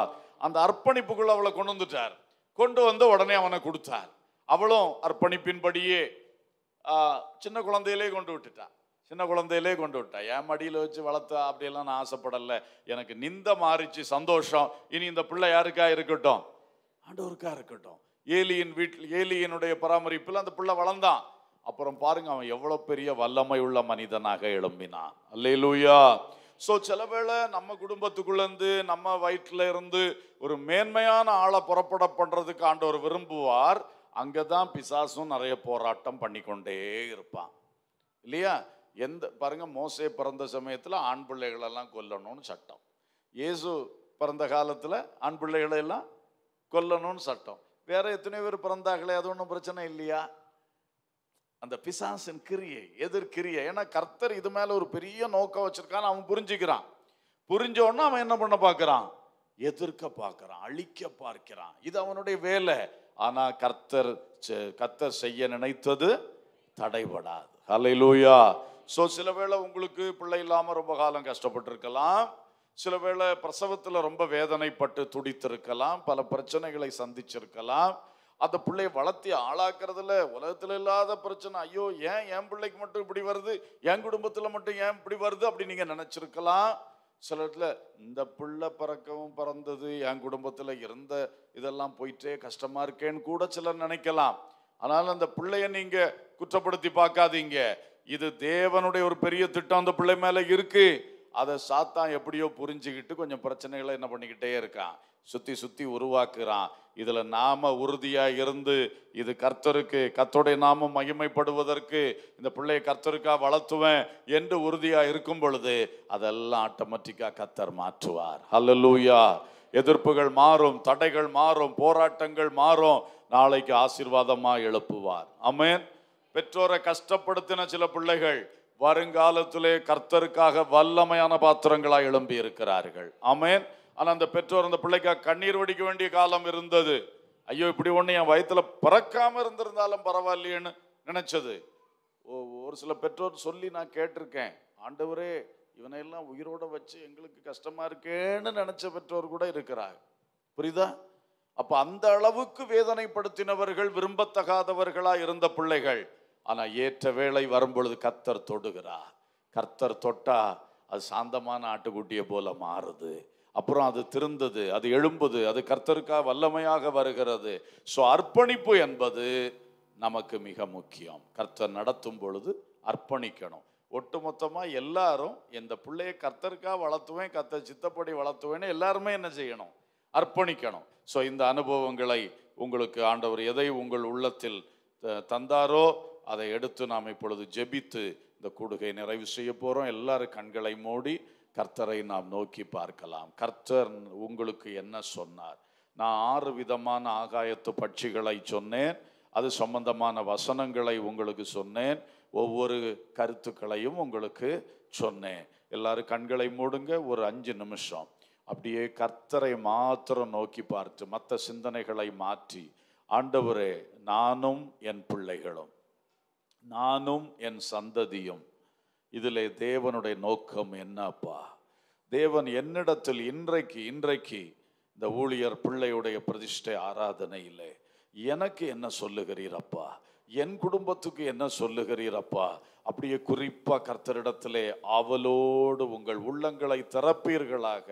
S1: அந்த அர்ப்பணிப்புக்குள் அவளை கொண்டு வந்துட்டார் கொண்டு வந்து உடனே அவனை கொடுத்தார் அவளும் அர்ப்பணிப்பின்படியே சின்ன குழந்தையிலே கொண்டு விட்டுட்டா சின்ன குழந்தையிலே கொண்டு விட்டா என் மடியில் வச்சு வளர்த்தா அப்படியெல்லாம் நான் ஆசைப்படலை எனக்கு நிந்த மாறிச்சு சந்தோஷம் இனி இந்த பிள்ளை யாருக்கா இருக்கட்டும் ஆண்டவருக்கா இருக்கட்டும் ஏலியின் வீட்டில் ஏலியனுடைய பராமரிப்பில் அந்த பிள்ளை வளர்ந்தான் அப்புறம் பாருங்க அவன் எவ்வளோ பெரிய வல்லமை உள்ள மனிதனாக எழும்பினான் லூயா ஸோ சில வேளை நம்ம குடும்பத்துக்குள்ளேருந்து நம்ம வயிற்றில் இருந்து ஒரு மேன்மையான ஆளை புறப்பட பண்ணுறதுக்கு ஆண்டவர் விரும்புவார் அங்கே தான் பிசாசும் நிறைய போராட்டம் பண்ணிக்கொண்டே இருப்பான் இல்லையா எந்த பாருங்க மோசே பிறந்த சமயத்தில் ஆண் பிள்ளைகளெல்லாம் கொல்லணும்னு சட்டம் இயேசு பிறந்த காலத்தில் ஆண் பிள்ளைகளை எல்லாம் கொல்லணும்னு சட்டம் வேற எத்தனை பேர் பிறந்தாங்களே அது ஒன்றும் பிரச்சனை இல்லையா அந்த பிசாசின் கிரியை எதிர்கிரியை ஏன்னா கர்த்தர் இது மேலே ஒரு பெரிய நோக்கம் வச்சிருக்கான்னு அவன் புரிஞ்சுக்கிறான் உடனே அவன் என்ன பண்ண பார்க்குறான் எதிர்க்க பார்க்குறான் அழிக்க பார்க்கிறான் இது அவனுடைய வேலை ஆனால் கர்த்தர் கர்த்தர் செய்ய நினைத்தது தடைபடாது ஹலை லூயா ஸோ சில வேளை உங்களுக்கு பிள்ளை இல்லாமல் ரொம்ப காலம் கஷ்டப்பட்டிருக்கலாம் சில வேளை பிரசவத்தில் ரொம்ப வேதனைப்பட்டு துடித்திருக்கலாம் பல பிரச்சனைகளை சந்திச்சிருக்கலாம் அந்த பிள்ளையை வளர்த்தி ஆளாக்குறதுல உலகத்தில் இல்லாத பிரச்சனை ஐயோ ஏன் என் பிள்ளைக்கு மட்டும் இப்படி வருது என் குடும்பத்தில் மட்டும் ஏன் இப்படி வருது அப்படி நீங்கள் நினச்சிருக்கலாம் சில இடத்துல இந்த பிள்ளை பிறக்கவும் பிறந்தது என் குடும்பத்தில் இருந்த இதெல்லாம் போயிட்டே கஷ்டமாக இருக்கேன்னு கூட சிலர் நினைக்கலாம் ஆனால் அந்த பிள்ளைய நீங்கள் குற்றப்படுத்தி பார்க்காதீங்க இது தேவனுடைய ஒரு பெரிய திட்டம் அந்த பிள்ளை மேலே இருக்குது அதை சாத்தான் எப்படியோ புரிஞ்சுக்கிட்டு கொஞ்சம் பிரச்சனைகளை என்ன பண்ணிக்கிட்டே இருக்கான் சுற்றி சுற்றி உருவாக்குறான் இதில் நாம உறுதியாக இருந்து இது கர்த்தருக்கு கத்தோடைய நாமம் மகிமைப்படுவதற்கு இந்த பிள்ளையை கர்த்தருக்காக வளர்த்துவேன் என்று உறுதியாக இருக்கும் பொழுது அதெல்லாம் ஆட்டோமேட்டிக்காக கத்தர் மாற்றுவார் ஹலலூயா எதிர்ப்புகள் மாறும் தடைகள் மாறும் போராட்டங்கள் மாறும் நாளைக்கு ஆசீர்வாதமாக எழுப்புவார் அமேன் பெற்றோரை கஷ்டப்படுத்தின சில பிள்ளைகள் வருங்காலத்திலே கர்த்தருக்காக வல்லமையான பாத்திரங்களாக எழும்பி இருக்கிறார்கள் ஆமேன் ஆனால் அந்த பெற்றோர் அந்த பிள்ளைக்காக கண்ணீர் வடிக்க வேண்டிய காலம் இருந்தது ஐயோ இப்படி ஒன்று என் வயிற்றில் பிறக்காமல் இருந்திருந்தாலும் பரவாயில்லையேன்னு நினச்சது ஒரு சில பெற்றோர் சொல்லி நான் கேட்டிருக்கேன் ஆண்டவரே இவனையெல்லாம் உயிரோடு வச்சு எங்களுக்கு கஷ்டமாக இருக்கேன்னு நினச்ச பெற்றோர் கூட இருக்கிறார் புரியுதா அப்போ அந்த அளவுக்கு வேதனைப்படுத்தினவர்கள் விரும்பத்தகாதவர்களாக இருந்த பிள்ளைகள் ஆனால் ஏற்ற வேளை வரும்பொழுது கர்த்தர் தொடுகிறார் கர்த்தர் தொட்டா அது சாந்தமான ஆட்டுக்குட்டியை போல மாறுது அப்புறம் அது திருந்தது அது எழும்புது அது கர்த்தருக்காக வல்லமையாக வருகிறது ஸோ அர்ப்பணிப்பு என்பது நமக்கு மிக முக்கியம் கர்த்தர் நடத்தும் பொழுது அர்ப்பணிக்கணும் ஒட்டுமொத்தமாக எல்லாரும் இந்த பிள்ளையை கர்த்தருக்காக வளர்த்துவேன் கர்த்தர் சித்தப்படி வளர்த்துவேன்னு எல்லாருமே என்ன செய்யணும் அர்ப்பணிக்கணும் ஸோ இந்த அனுபவங்களை உங்களுக்கு ஆண்டவர் எதை உங்கள் உள்ளத்தில் தந்தாரோ அதை எடுத்து நாம் இப்பொழுது ஜெபித்து இந்த கூடுகை நிறைவு செய்ய போகிறோம் எல்லாரும் கண்களை மூடி கர்த்தரை நாம் நோக்கி பார்க்கலாம் கர்த்தர் உங்களுக்கு என்ன சொன்னார் நான் ஆறு விதமான ஆகாயத்து பட்சிகளை சொன்னேன் அது சம்பந்தமான வசனங்களை உங்களுக்கு சொன்னேன் ஒவ்வொரு கருத்துக்களையும் உங்களுக்கு சொன்னேன் எல்லாரும் கண்களை மூடுங்க ஒரு அஞ்சு நிமிஷம் அப்படியே கர்த்தரை மாத்திரம் நோக்கி பார்த்து மற்ற சிந்தனைகளை மாற்றி ஆண்டவரே நானும் என் பிள்ளைகளும் நானும் என் சந்ததியும் இதில் தேவனுடைய நோக்கம் என்னப்பா தேவன் என்னிடத்தில் இன்றைக்கு இன்றைக்கு இந்த ஊழியர் பிள்ளையுடைய பிரதிஷ்டை ஆராதனையிலே எனக்கு என்ன சொல்லுகிறீரப்பா என் குடும்பத்துக்கு என்ன சொல்லுகிறீரப்பா அப்படியே குறிப்பாக கர்த்தரிடத்திலே அவளோடு உங்கள் உள்ளங்களை திறப்பீர்களாக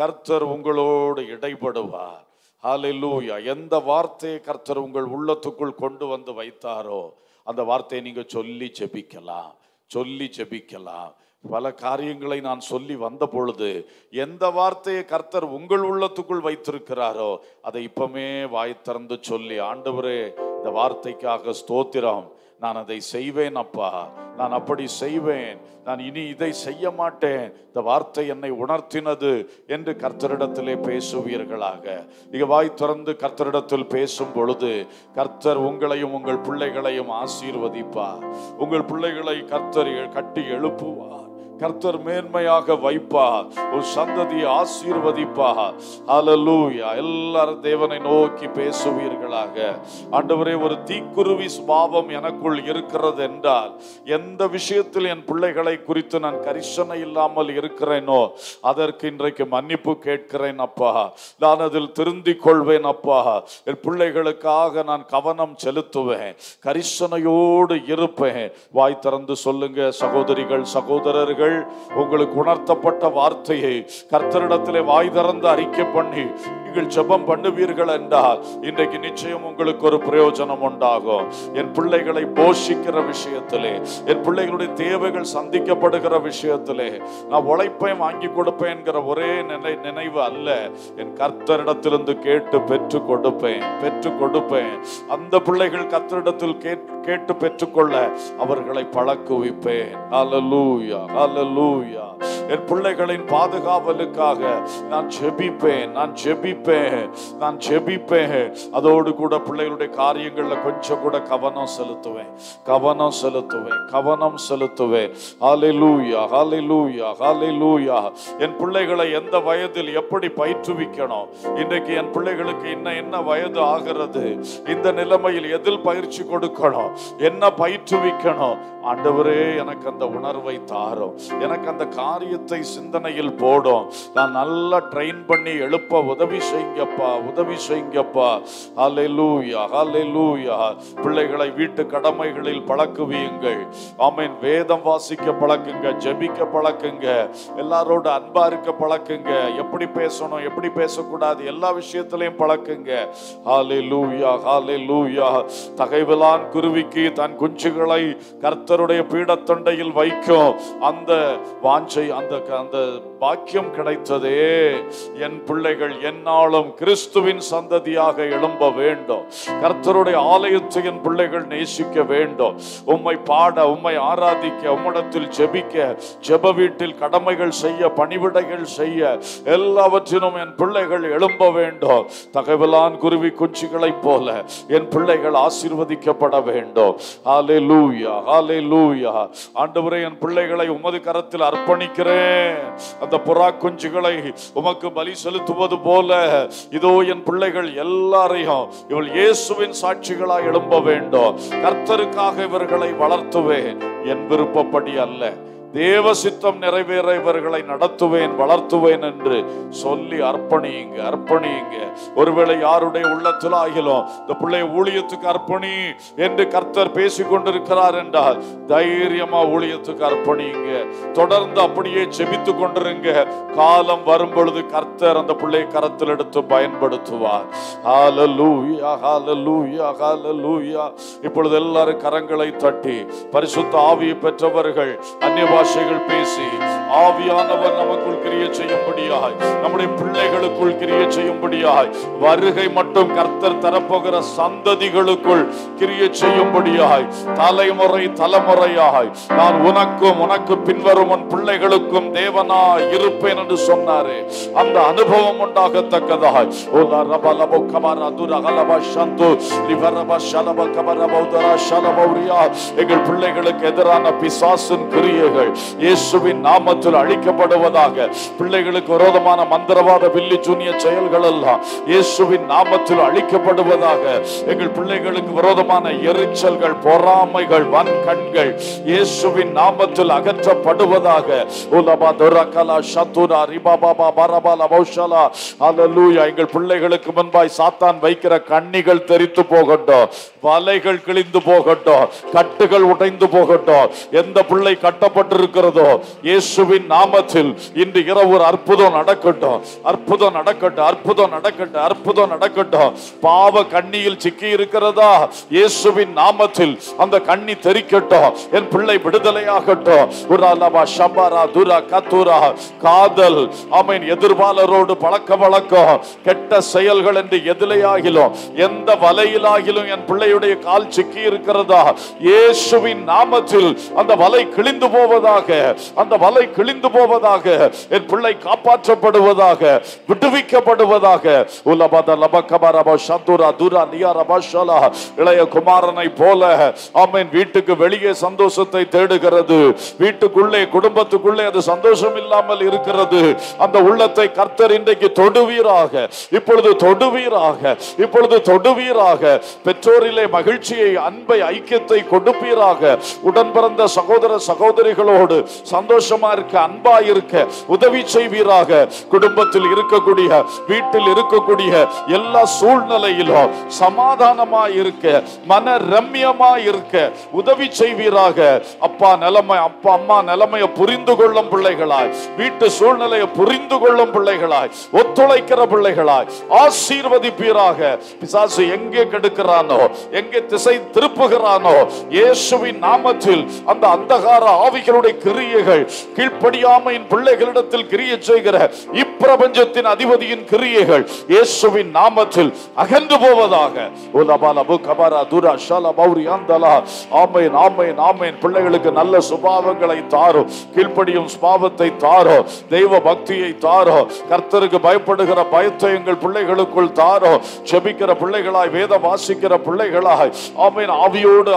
S1: கர்த்தர் உங்களோடு இடைபடுவார் ஹாலிலூயா எந்த வார்த்தையை கர்த்தர் உங்கள் உள்ளத்துக்குள் கொண்டு வந்து வைத்தாரோ அந்த வார்த்தையை நீங்கள் சொல்லி செபிக்கலாம் சொல்லி செபிக்கலாம் பல காரியங்களை நான் சொல்லி வந்த பொழுது எந்த வார்த்தையை கர்த்தர் உங்கள் உள்ளத்துக்குள் வைத்திருக்கிறாரோ அதை இப்பமே வாய் திறந்து சொல்லி ஆண்டவரே இந்த வார்த்தைக்காக ஸ்தோத்திரம் நான் அதை செய்வேன் அப்பா நான் அப்படி செய்வேன் நான் இனி இதை செய்ய மாட்டேன் இந்த வார்த்தை என்னை உணர்த்தினது என்று கர்த்தரிடத்திலே பேசுவீர்களாக இக வாய் திறந்து கர்த்தரிடத்தில் பேசும் பொழுது கர்த்தர் உங்களையும் உங்கள் பிள்ளைகளையும் ஆசீர்வதிப்பார் உங்கள் பிள்ளைகளை கர்த்தர் கட்டி எழுப்புவார் கர்த்தர் மேன்மையாக வைப்பா ஒரு சந்ததியை ஆசீர்வதிப்பா அலலூயா எல்லாரும் தேவனை நோக்கி பேசுவீர்களாக ஆண்டவரே ஒரு தீக்குருவி சுபாவம் எனக்குள் இருக்கிறது என்றால் எந்த விஷயத்தில் என் பிள்ளைகளை குறித்து நான் கரிசனை இல்லாமல் இருக்கிறேனோ அதற்கு இன்றைக்கு மன்னிப்பு கேட்கிறேன் அப்பா நான் அதில் திருந்திக் கொள்வேன் அப்பா என் பிள்ளைகளுக்காக நான் கவனம் செலுத்துவேன் கரிசனையோடு இருப்பேன் வாய் திறந்து சொல்லுங்க சகோதரிகள் சகோதரர்கள் நீங்கள் உங்களுக்கு உணர்த்தப்பட்ட வார்த்தையை கர்த்தரிடத்திலே வாய் திறந்து அறிக்கை பண்ணி நீங்கள் ஜபம் பண்ணுவீர்கள் என்றால் இன்றைக்கு நிச்சயம் உங்களுக்கு ஒரு பிரயோஜனம் உண்டாகும் என் பிள்ளைகளை போஷிக்கிற விஷயத்திலே என் பிள்ளைகளுடைய தேவைகள் சந்திக்கப்படுகிற விஷயத்திலே நான் உழைப்பையும் வாங்கி கொடுப்பேன் என்கிற ஒரே நினை நினைவு அல்ல என் கர்த்தரிடத்திலிருந்து கேட்டு பெற்று கொடுப்பேன் பெற்று கொடுப்பேன் அந்த பிள்ளைகள் கர்த்தரிடத்தில் கேட்டு பெற்றுக்கொள்ள அவர்களை பழக்குவிப்பேன் அலலூயா அலலூயா என் பிள்ளைகளின் பாதுகாவலுக்காக நான் ஜெபிப்பேன் நான் ஜெபிப்பேன் நான் ஜெபிப்பேன் அதோடு கூட பிள்ளைகளுடைய காரியங்களில் கொஞ்சம் கூட கவனம் செலுத்துவேன் கவனம் செலுத்துவேன் கவனம் செலுத்துவேன் ஹாலை லூயா ஹாலை லூயா ஹாலை லூயா என் பிள்ளைகளை எந்த வயதில் எப்படி பயிற்றுவிக்கணும் இன்றைக்கு என் பிள்ளைகளுக்கு என்ன என்ன வயது ஆகிறது இந்த நிலைமையில் எதில் பயிற்சி கொடுக்கணும் என்ன பயிற்றுவிக்கணும் ஆண்டவரே எனக்கு அந்த உணர்வை தாரும் எனக்கு அந்த கா காரியத்தை சிந்தனையில் போடும் நான் நல்லா ட்ரெயின் பண்ணி எழுப்ப உதவி செய்யப்பா உதவி செய்யப்பா அலெலூயா அலெலூயா பிள்ளைகளை வீட்டு கடமைகளில் பழக்குவியுங்கள் ஆமீன் வேதம் வாசிக்க பழக்குங்க ஜெபிக்க பழக்குங்க எல்லாரோட அன்பா இருக்க பழக்குங்க எப்படி பேசணும் எப்படி பேசக்கூடாது எல்லா விஷயத்திலையும் பழக்குங்க ஹாலே லூயா ஹாலே லூயா தகைவிலான் குருவிக்கு தன் குஞ்சுகளை கர்த்தருடைய தொண்டையில் வைக்கும் அந்த வாஞ்சை அந்த அந்த பாக்கியம் கிடைத்ததே என் பிள்ளைகள் என்னாலும் கிறிஸ்துவின் சந்ததியாக எழும்ப வேண்டும் கர்த்தருடைய ஆலயத்தை என் பிள்ளைகள் நேசிக்க வேண்டும் உம்மை பாட உம்மை ஆராதிக்க உம்மிடத்தில் ஜெபிக்க ஜெப வீட்டில் கடமைகள் செய்ய பணிவிடைகள் செய்ய எல்லாவற்றிலும் என் பிள்ளைகள் எழும்ப வேண்டும் தகவலான் குருவி குஞ்சுகளைப் போல என் பிள்ளைகள் ஆசீர்வதிக்கப்பட வேண்டும் ஆண்டு என் பிள்ளைகளை உமது கரத்தில் அர்ப்பணி கவனிக்கிறேன் அந்த புறா குஞ்சுகளை உமக்கு பலி செலுத்துவது போல இதோ என் பிள்ளைகள் எல்லாரையும் இவள் இயேசுவின் சாட்சிகளாய் எழும்ப வேண்டும் கர்த்தருக்காக இவர்களை வளர்த்துவேன் என் விருப்பப்படி அல்ல தேவ சித்தம் நிறைவேற இவர்களை நடத்துவேன் வளர்த்துவேன் என்று சொல்லி அர்ப்பணியுங்க அர்ப்பணியுங்க ஒருவேளை யாருடைய உள்ளத்தில் ஆகிலும் இந்த பிள்ளை ஊழியத்துக்கு அர்ப்பணி என்று கர்த்தர் பேசி கொண்டிருக்கிறார் என்றால் தைரியமா ஊழியத்துக்கு அர்ப்பணியுங்க தொடர்ந்து அப்படியே செபித்து கொண்டிருங்க காலம் வரும் பொழுது கர்த்தர் அந்த பிள்ளையை கரத்தில் எடுத்து பயன்படுத்துவார் இப்பொழுது எல்லாரும் கரங்களை தட்டி பரிசுத்த ஆவியை பெற்றவர்கள் அந்நிய பாஷைகள் பேசி ஆவியானவர் நமக்குள் கிரிய செய்யும்படியாய் நம்முடைய பிள்ளைகளுக்குள் கிரிய செய்யும்படியாய் வருகை மட்டும் கர்த்தர் தரப்போகிற சந்ததிகளுக்குள் கிரிய செய்யும்படியாய் தலைமுறை தலைமுறையாய் நான் உனக்கும் உனக்கு பின்வரும் உன் பிள்ளைகளுக்கும் தேவனா இருப்பேன் என்று சொன்னாரே அந்த அனுபவம் உண்டாகத்தக்கதாய் எங்கள் பிள்ளைகளுக்கு எதிரான பிசாசின் கிரியைகள் இயேசுவின் நாமத்தில் அழிக்கப்படுவதாக பிள்ளைகளுக்கு விரோதமான மந்திரவாத வில்லி சூனிய செயல்கள் எல்லாம் இயேசுவின் நாமத்தில் அழிக்கப்படுவதாக எங்கள் பிள்ளைகளுக்கு விரோதமான எரிச்சல்கள் பொறாமைகள் வன்கண்கள் இயேசுவின் நாமத்தில் அகற்றப்படுவதாக எங்கள் பிள்ளைகளுக்கு முன்பாய் சாத்தான் வைக்கிற கண்ணிகள் தெரித்து போகட்டும் வலைகள் கிழிந்து போகட்டும் கட்டுகள் உடைந்து போகட்டும் எந்த பிள்ளை கட்டப்பட்டு இருக்கிறதோ இயேசுவின் நாமத்தில் இன்று இரவு ஒரு அற்புதம் நடக்கட்டும் அற்புதம் நடக்கட்டும் அற்புதம் நடக்கட்டும் அற்புதம் நடக்கட்டும் பாவ கண்ணியில் சிக்கி இருக்கிறதா இயேசுவின் நாமத்தில் அந்த கண்ணி தெரிக்கட்டும் என் பிள்ளை விடுதலையாகட்டும் ஒரு துரா கத்துரா காதல் அவன் எதிர்பாலரோடு பழக்க வழக்கம் கெட்ட செயல்கள் என்று எதிலையாகிலும் எந்த வலையிலாகிலும் என் பிள்ளையுடைய கால் சிக்கி இருக்கிறதா இயேசுவின் நாமத்தில் அந்த வலை கிழிந்து போவது போவதாக அந்த வலை கிழிந்து போவதாக என் பிள்ளை காப்பாற்றப்படுவதாக விடுவிக்கப்படுவதாக இளைய குமாரனை போல அம்மன் வீட்டுக்கு வெளியே சந்தோஷத்தை தேடுகிறது வீட்டுக்குள்ளே குடும்பத்துக்குள்ளே அது சந்தோஷம் இல்லாமல் இருக்கிறது அந்த உள்ளத்தை கர்த்தர் இன்றைக்கு தொடுவீராக இப்பொழுது தொடுவீராக இப்பொழுது தொடுவீராக பெற்றோரிலே மகிழ்ச்சியை அன்பை ஐக்கியத்தை கொடுப்பீராக உடன் பிறந்த சகோதர சகோதரிகளோடு எங்களோடு சந்தோஷமா இருக்க அன்பா இருக்க உதவி செய்வீராக குடும்பத்தில் இருக்கக்கூடிய வீட்டில் இருக்கக்கூடிய எல்லா சூழ்நிலையிலும் சமாதானமா இருக்க மன ரம்யமா இருக்க உதவி செய்வீராக அப்பா நிலைமை அப்பா அம்மா நிலைமையை புரிந்து கொள்ளும் பிள்ளைகளாய் வீட்டு சூழ்நிலையை புரிந்து கொள்ளும் பிள்ளைகளாய் ஒத்துழைக்கிற பிள்ளைகளாய் ஆசீர்வதிப்பீராக பிசாசு எங்கே கெடுக்கிறானோ எங்கே திசை திருப்புகிறானோ இயேசுவின் நாமத்தில் அந்த அந்தகார ஆவிகளுடைய உங்களுடைய கிரியைகள் கீழ்ப்படியாமையின் பிள்ளைகளிடத்தில் கிரிய செய்கிற இப்பிரபஞ்சத்தின் அதிபதியின் கிரியைகள் இயேசுவின் நாமத்தில் அகன்று போவதாக பிள்ளைகளுக்கு நல்ல சுபாவங்களை தாரோ கீழ்ப்படியும் சுபாவத்தை தாரோ தெய்வ பக்தியை தாரோ கர்த்தருக்கு பயப்படுகிற பயத்தை எங்கள் பிள்ளைகளுக்குள் தாரோ செபிக்கிற பிள்ளைகளாய் வேத வாசிக்கிற பிள்ளைகளாய் ஆமையின் ஆவியோடு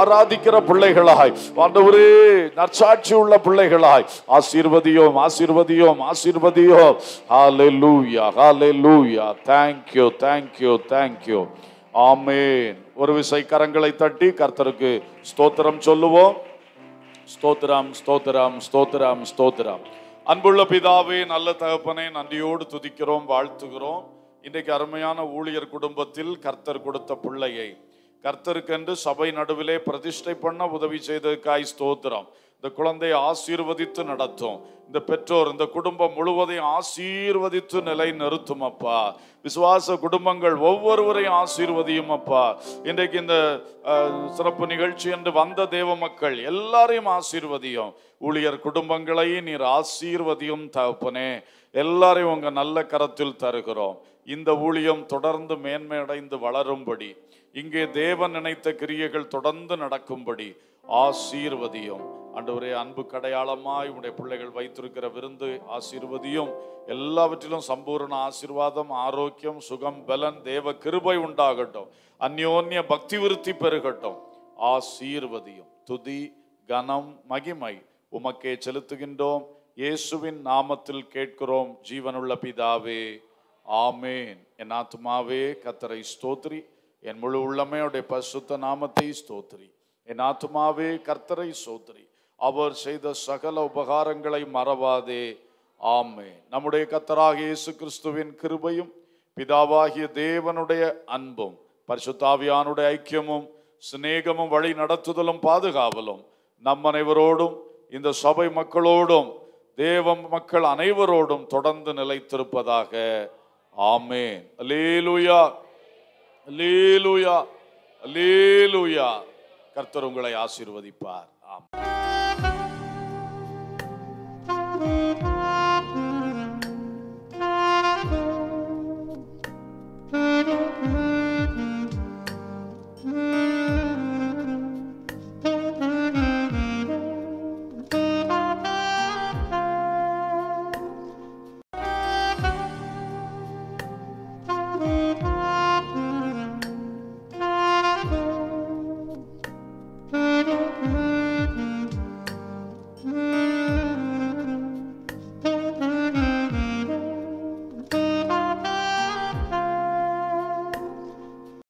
S1: ஆராதிக்கிற பிள்ளைகளாய் ஆண்டவரே மனசாட்சி உள்ள பிள்ளைகளாய் ஆசீர்வதியோம் ஆசீர்வதியோம் ஆசீர்வதியோ ஹாலே லூயா ஹாலே லூயா தேங்க்யூ தேங்க்யூ தேங்க்யூ ஆமேன் ஒரு விசை கரங்களை தட்டி கர்த்தருக்கு ஸ்தோத்திரம் சொல்லுவோம் ஸ்தோத்திரம் ஸ்தோத்திரம் ஸ்தோத்திரம் ஸ்தோத்திரம் அன்புள்ள பிதாவே நல்ல தகப்பனை நன்றியோடு துதிக்கிறோம் வாழ்த்துகிறோம் இன்றைக்கு அருமையான ஊழியர் குடும்பத்தில் கர்த்தர் கொடுத்த பிள்ளையை கர்த்தருக்கென்று சபை நடுவிலே பிரதிஷ்டை பண்ண உதவி செய்ததுக்காய் ஸ்தோத்திரம் இந்த குழந்தையை ஆசீர்வதித்து நடத்தும் இந்த பெற்றோர் இந்த குடும்பம் முழுவதையும் ஆசீர்வதித்து நிலை நிறுத்தும் அப்பா விசுவாச குடும்பங்கள் ஒவ்வொருவரையும் ஆசீர்வதியும் அப்பா இன்றைக்கு இந்த சிறப்பு நிகழ்ச்சி என்று வந்த தேவ மக்கள் எல்லாரையும் ஆசீர்வதியும் ஊழியர் குடும்பங்களையும் நீர் ஆசீர்வதியும் தகப்பனே எல்லாரையும் உங்கள் நல்ல கரத்தில் தருகிறோம் இந்த ஊழியம் தொடர்ந்து மேன்மையடைந்து வளரும்படி இங்கே தேவன் நினைத்த கிரியைகள் தொடர்ந்து நடக்கும்படி ஆசீர்வதியும் ஆண்டவரே அன்பு கடையாளமாய் உடைய பிள்ளைகள் வைத்திருக்கிற விருந்து ஆசீர்வதியும் எல்லாவற்றிலும் சம்பூர்ண ஆசீர்வாதம் ஆரோக்கியம் சுகம் பலன் தேவ கிருபை உண்டாகட்டும் அந்யோன்ய பக்தி விருத்தி பெருகட்டும் ஆசீர்வதியும் துதி கனம் மகிமை உமக்கே செலுத்துகின்றோம் இயேசுவின் நாமத்தில் கேட்கிறோம் ஜீவனுள்ள பிதாவே ஆமேன் என் ஆத்மாவே கத்தரை ஸ்தோத்ரி என் முழு உடைய பசுத்த நாமத்தை ஸ்தோத்ரி என் ஆத்மாவே கர்த்தரை சோத்ரி அவர் செய்த சகல உபகாரங்களை மறவாதே ஆமே நம்முடைய கத்தராக இயேசு கிறிஸ்துவின் கிருபையும் பிதாவாகிய தேவனுடைய அன்பும் பரிசுத்தாவியானுடைய ஐக்கியமும் சிநேகமும் வழி நடத்துதலும் பாதுகாவலும் நம் அனைவரோடும் இந்த சபை மக்களோடும் தேவ மக்கள் அனைவரோடும் தொடர்ந்து நிலைத்திருப்பதாக ஆமேன் அலேலுயா அலேலுயா அலேலுயா கர்த்தர் உங்களை ஆசீர்வதிப்பார் ஆமாம்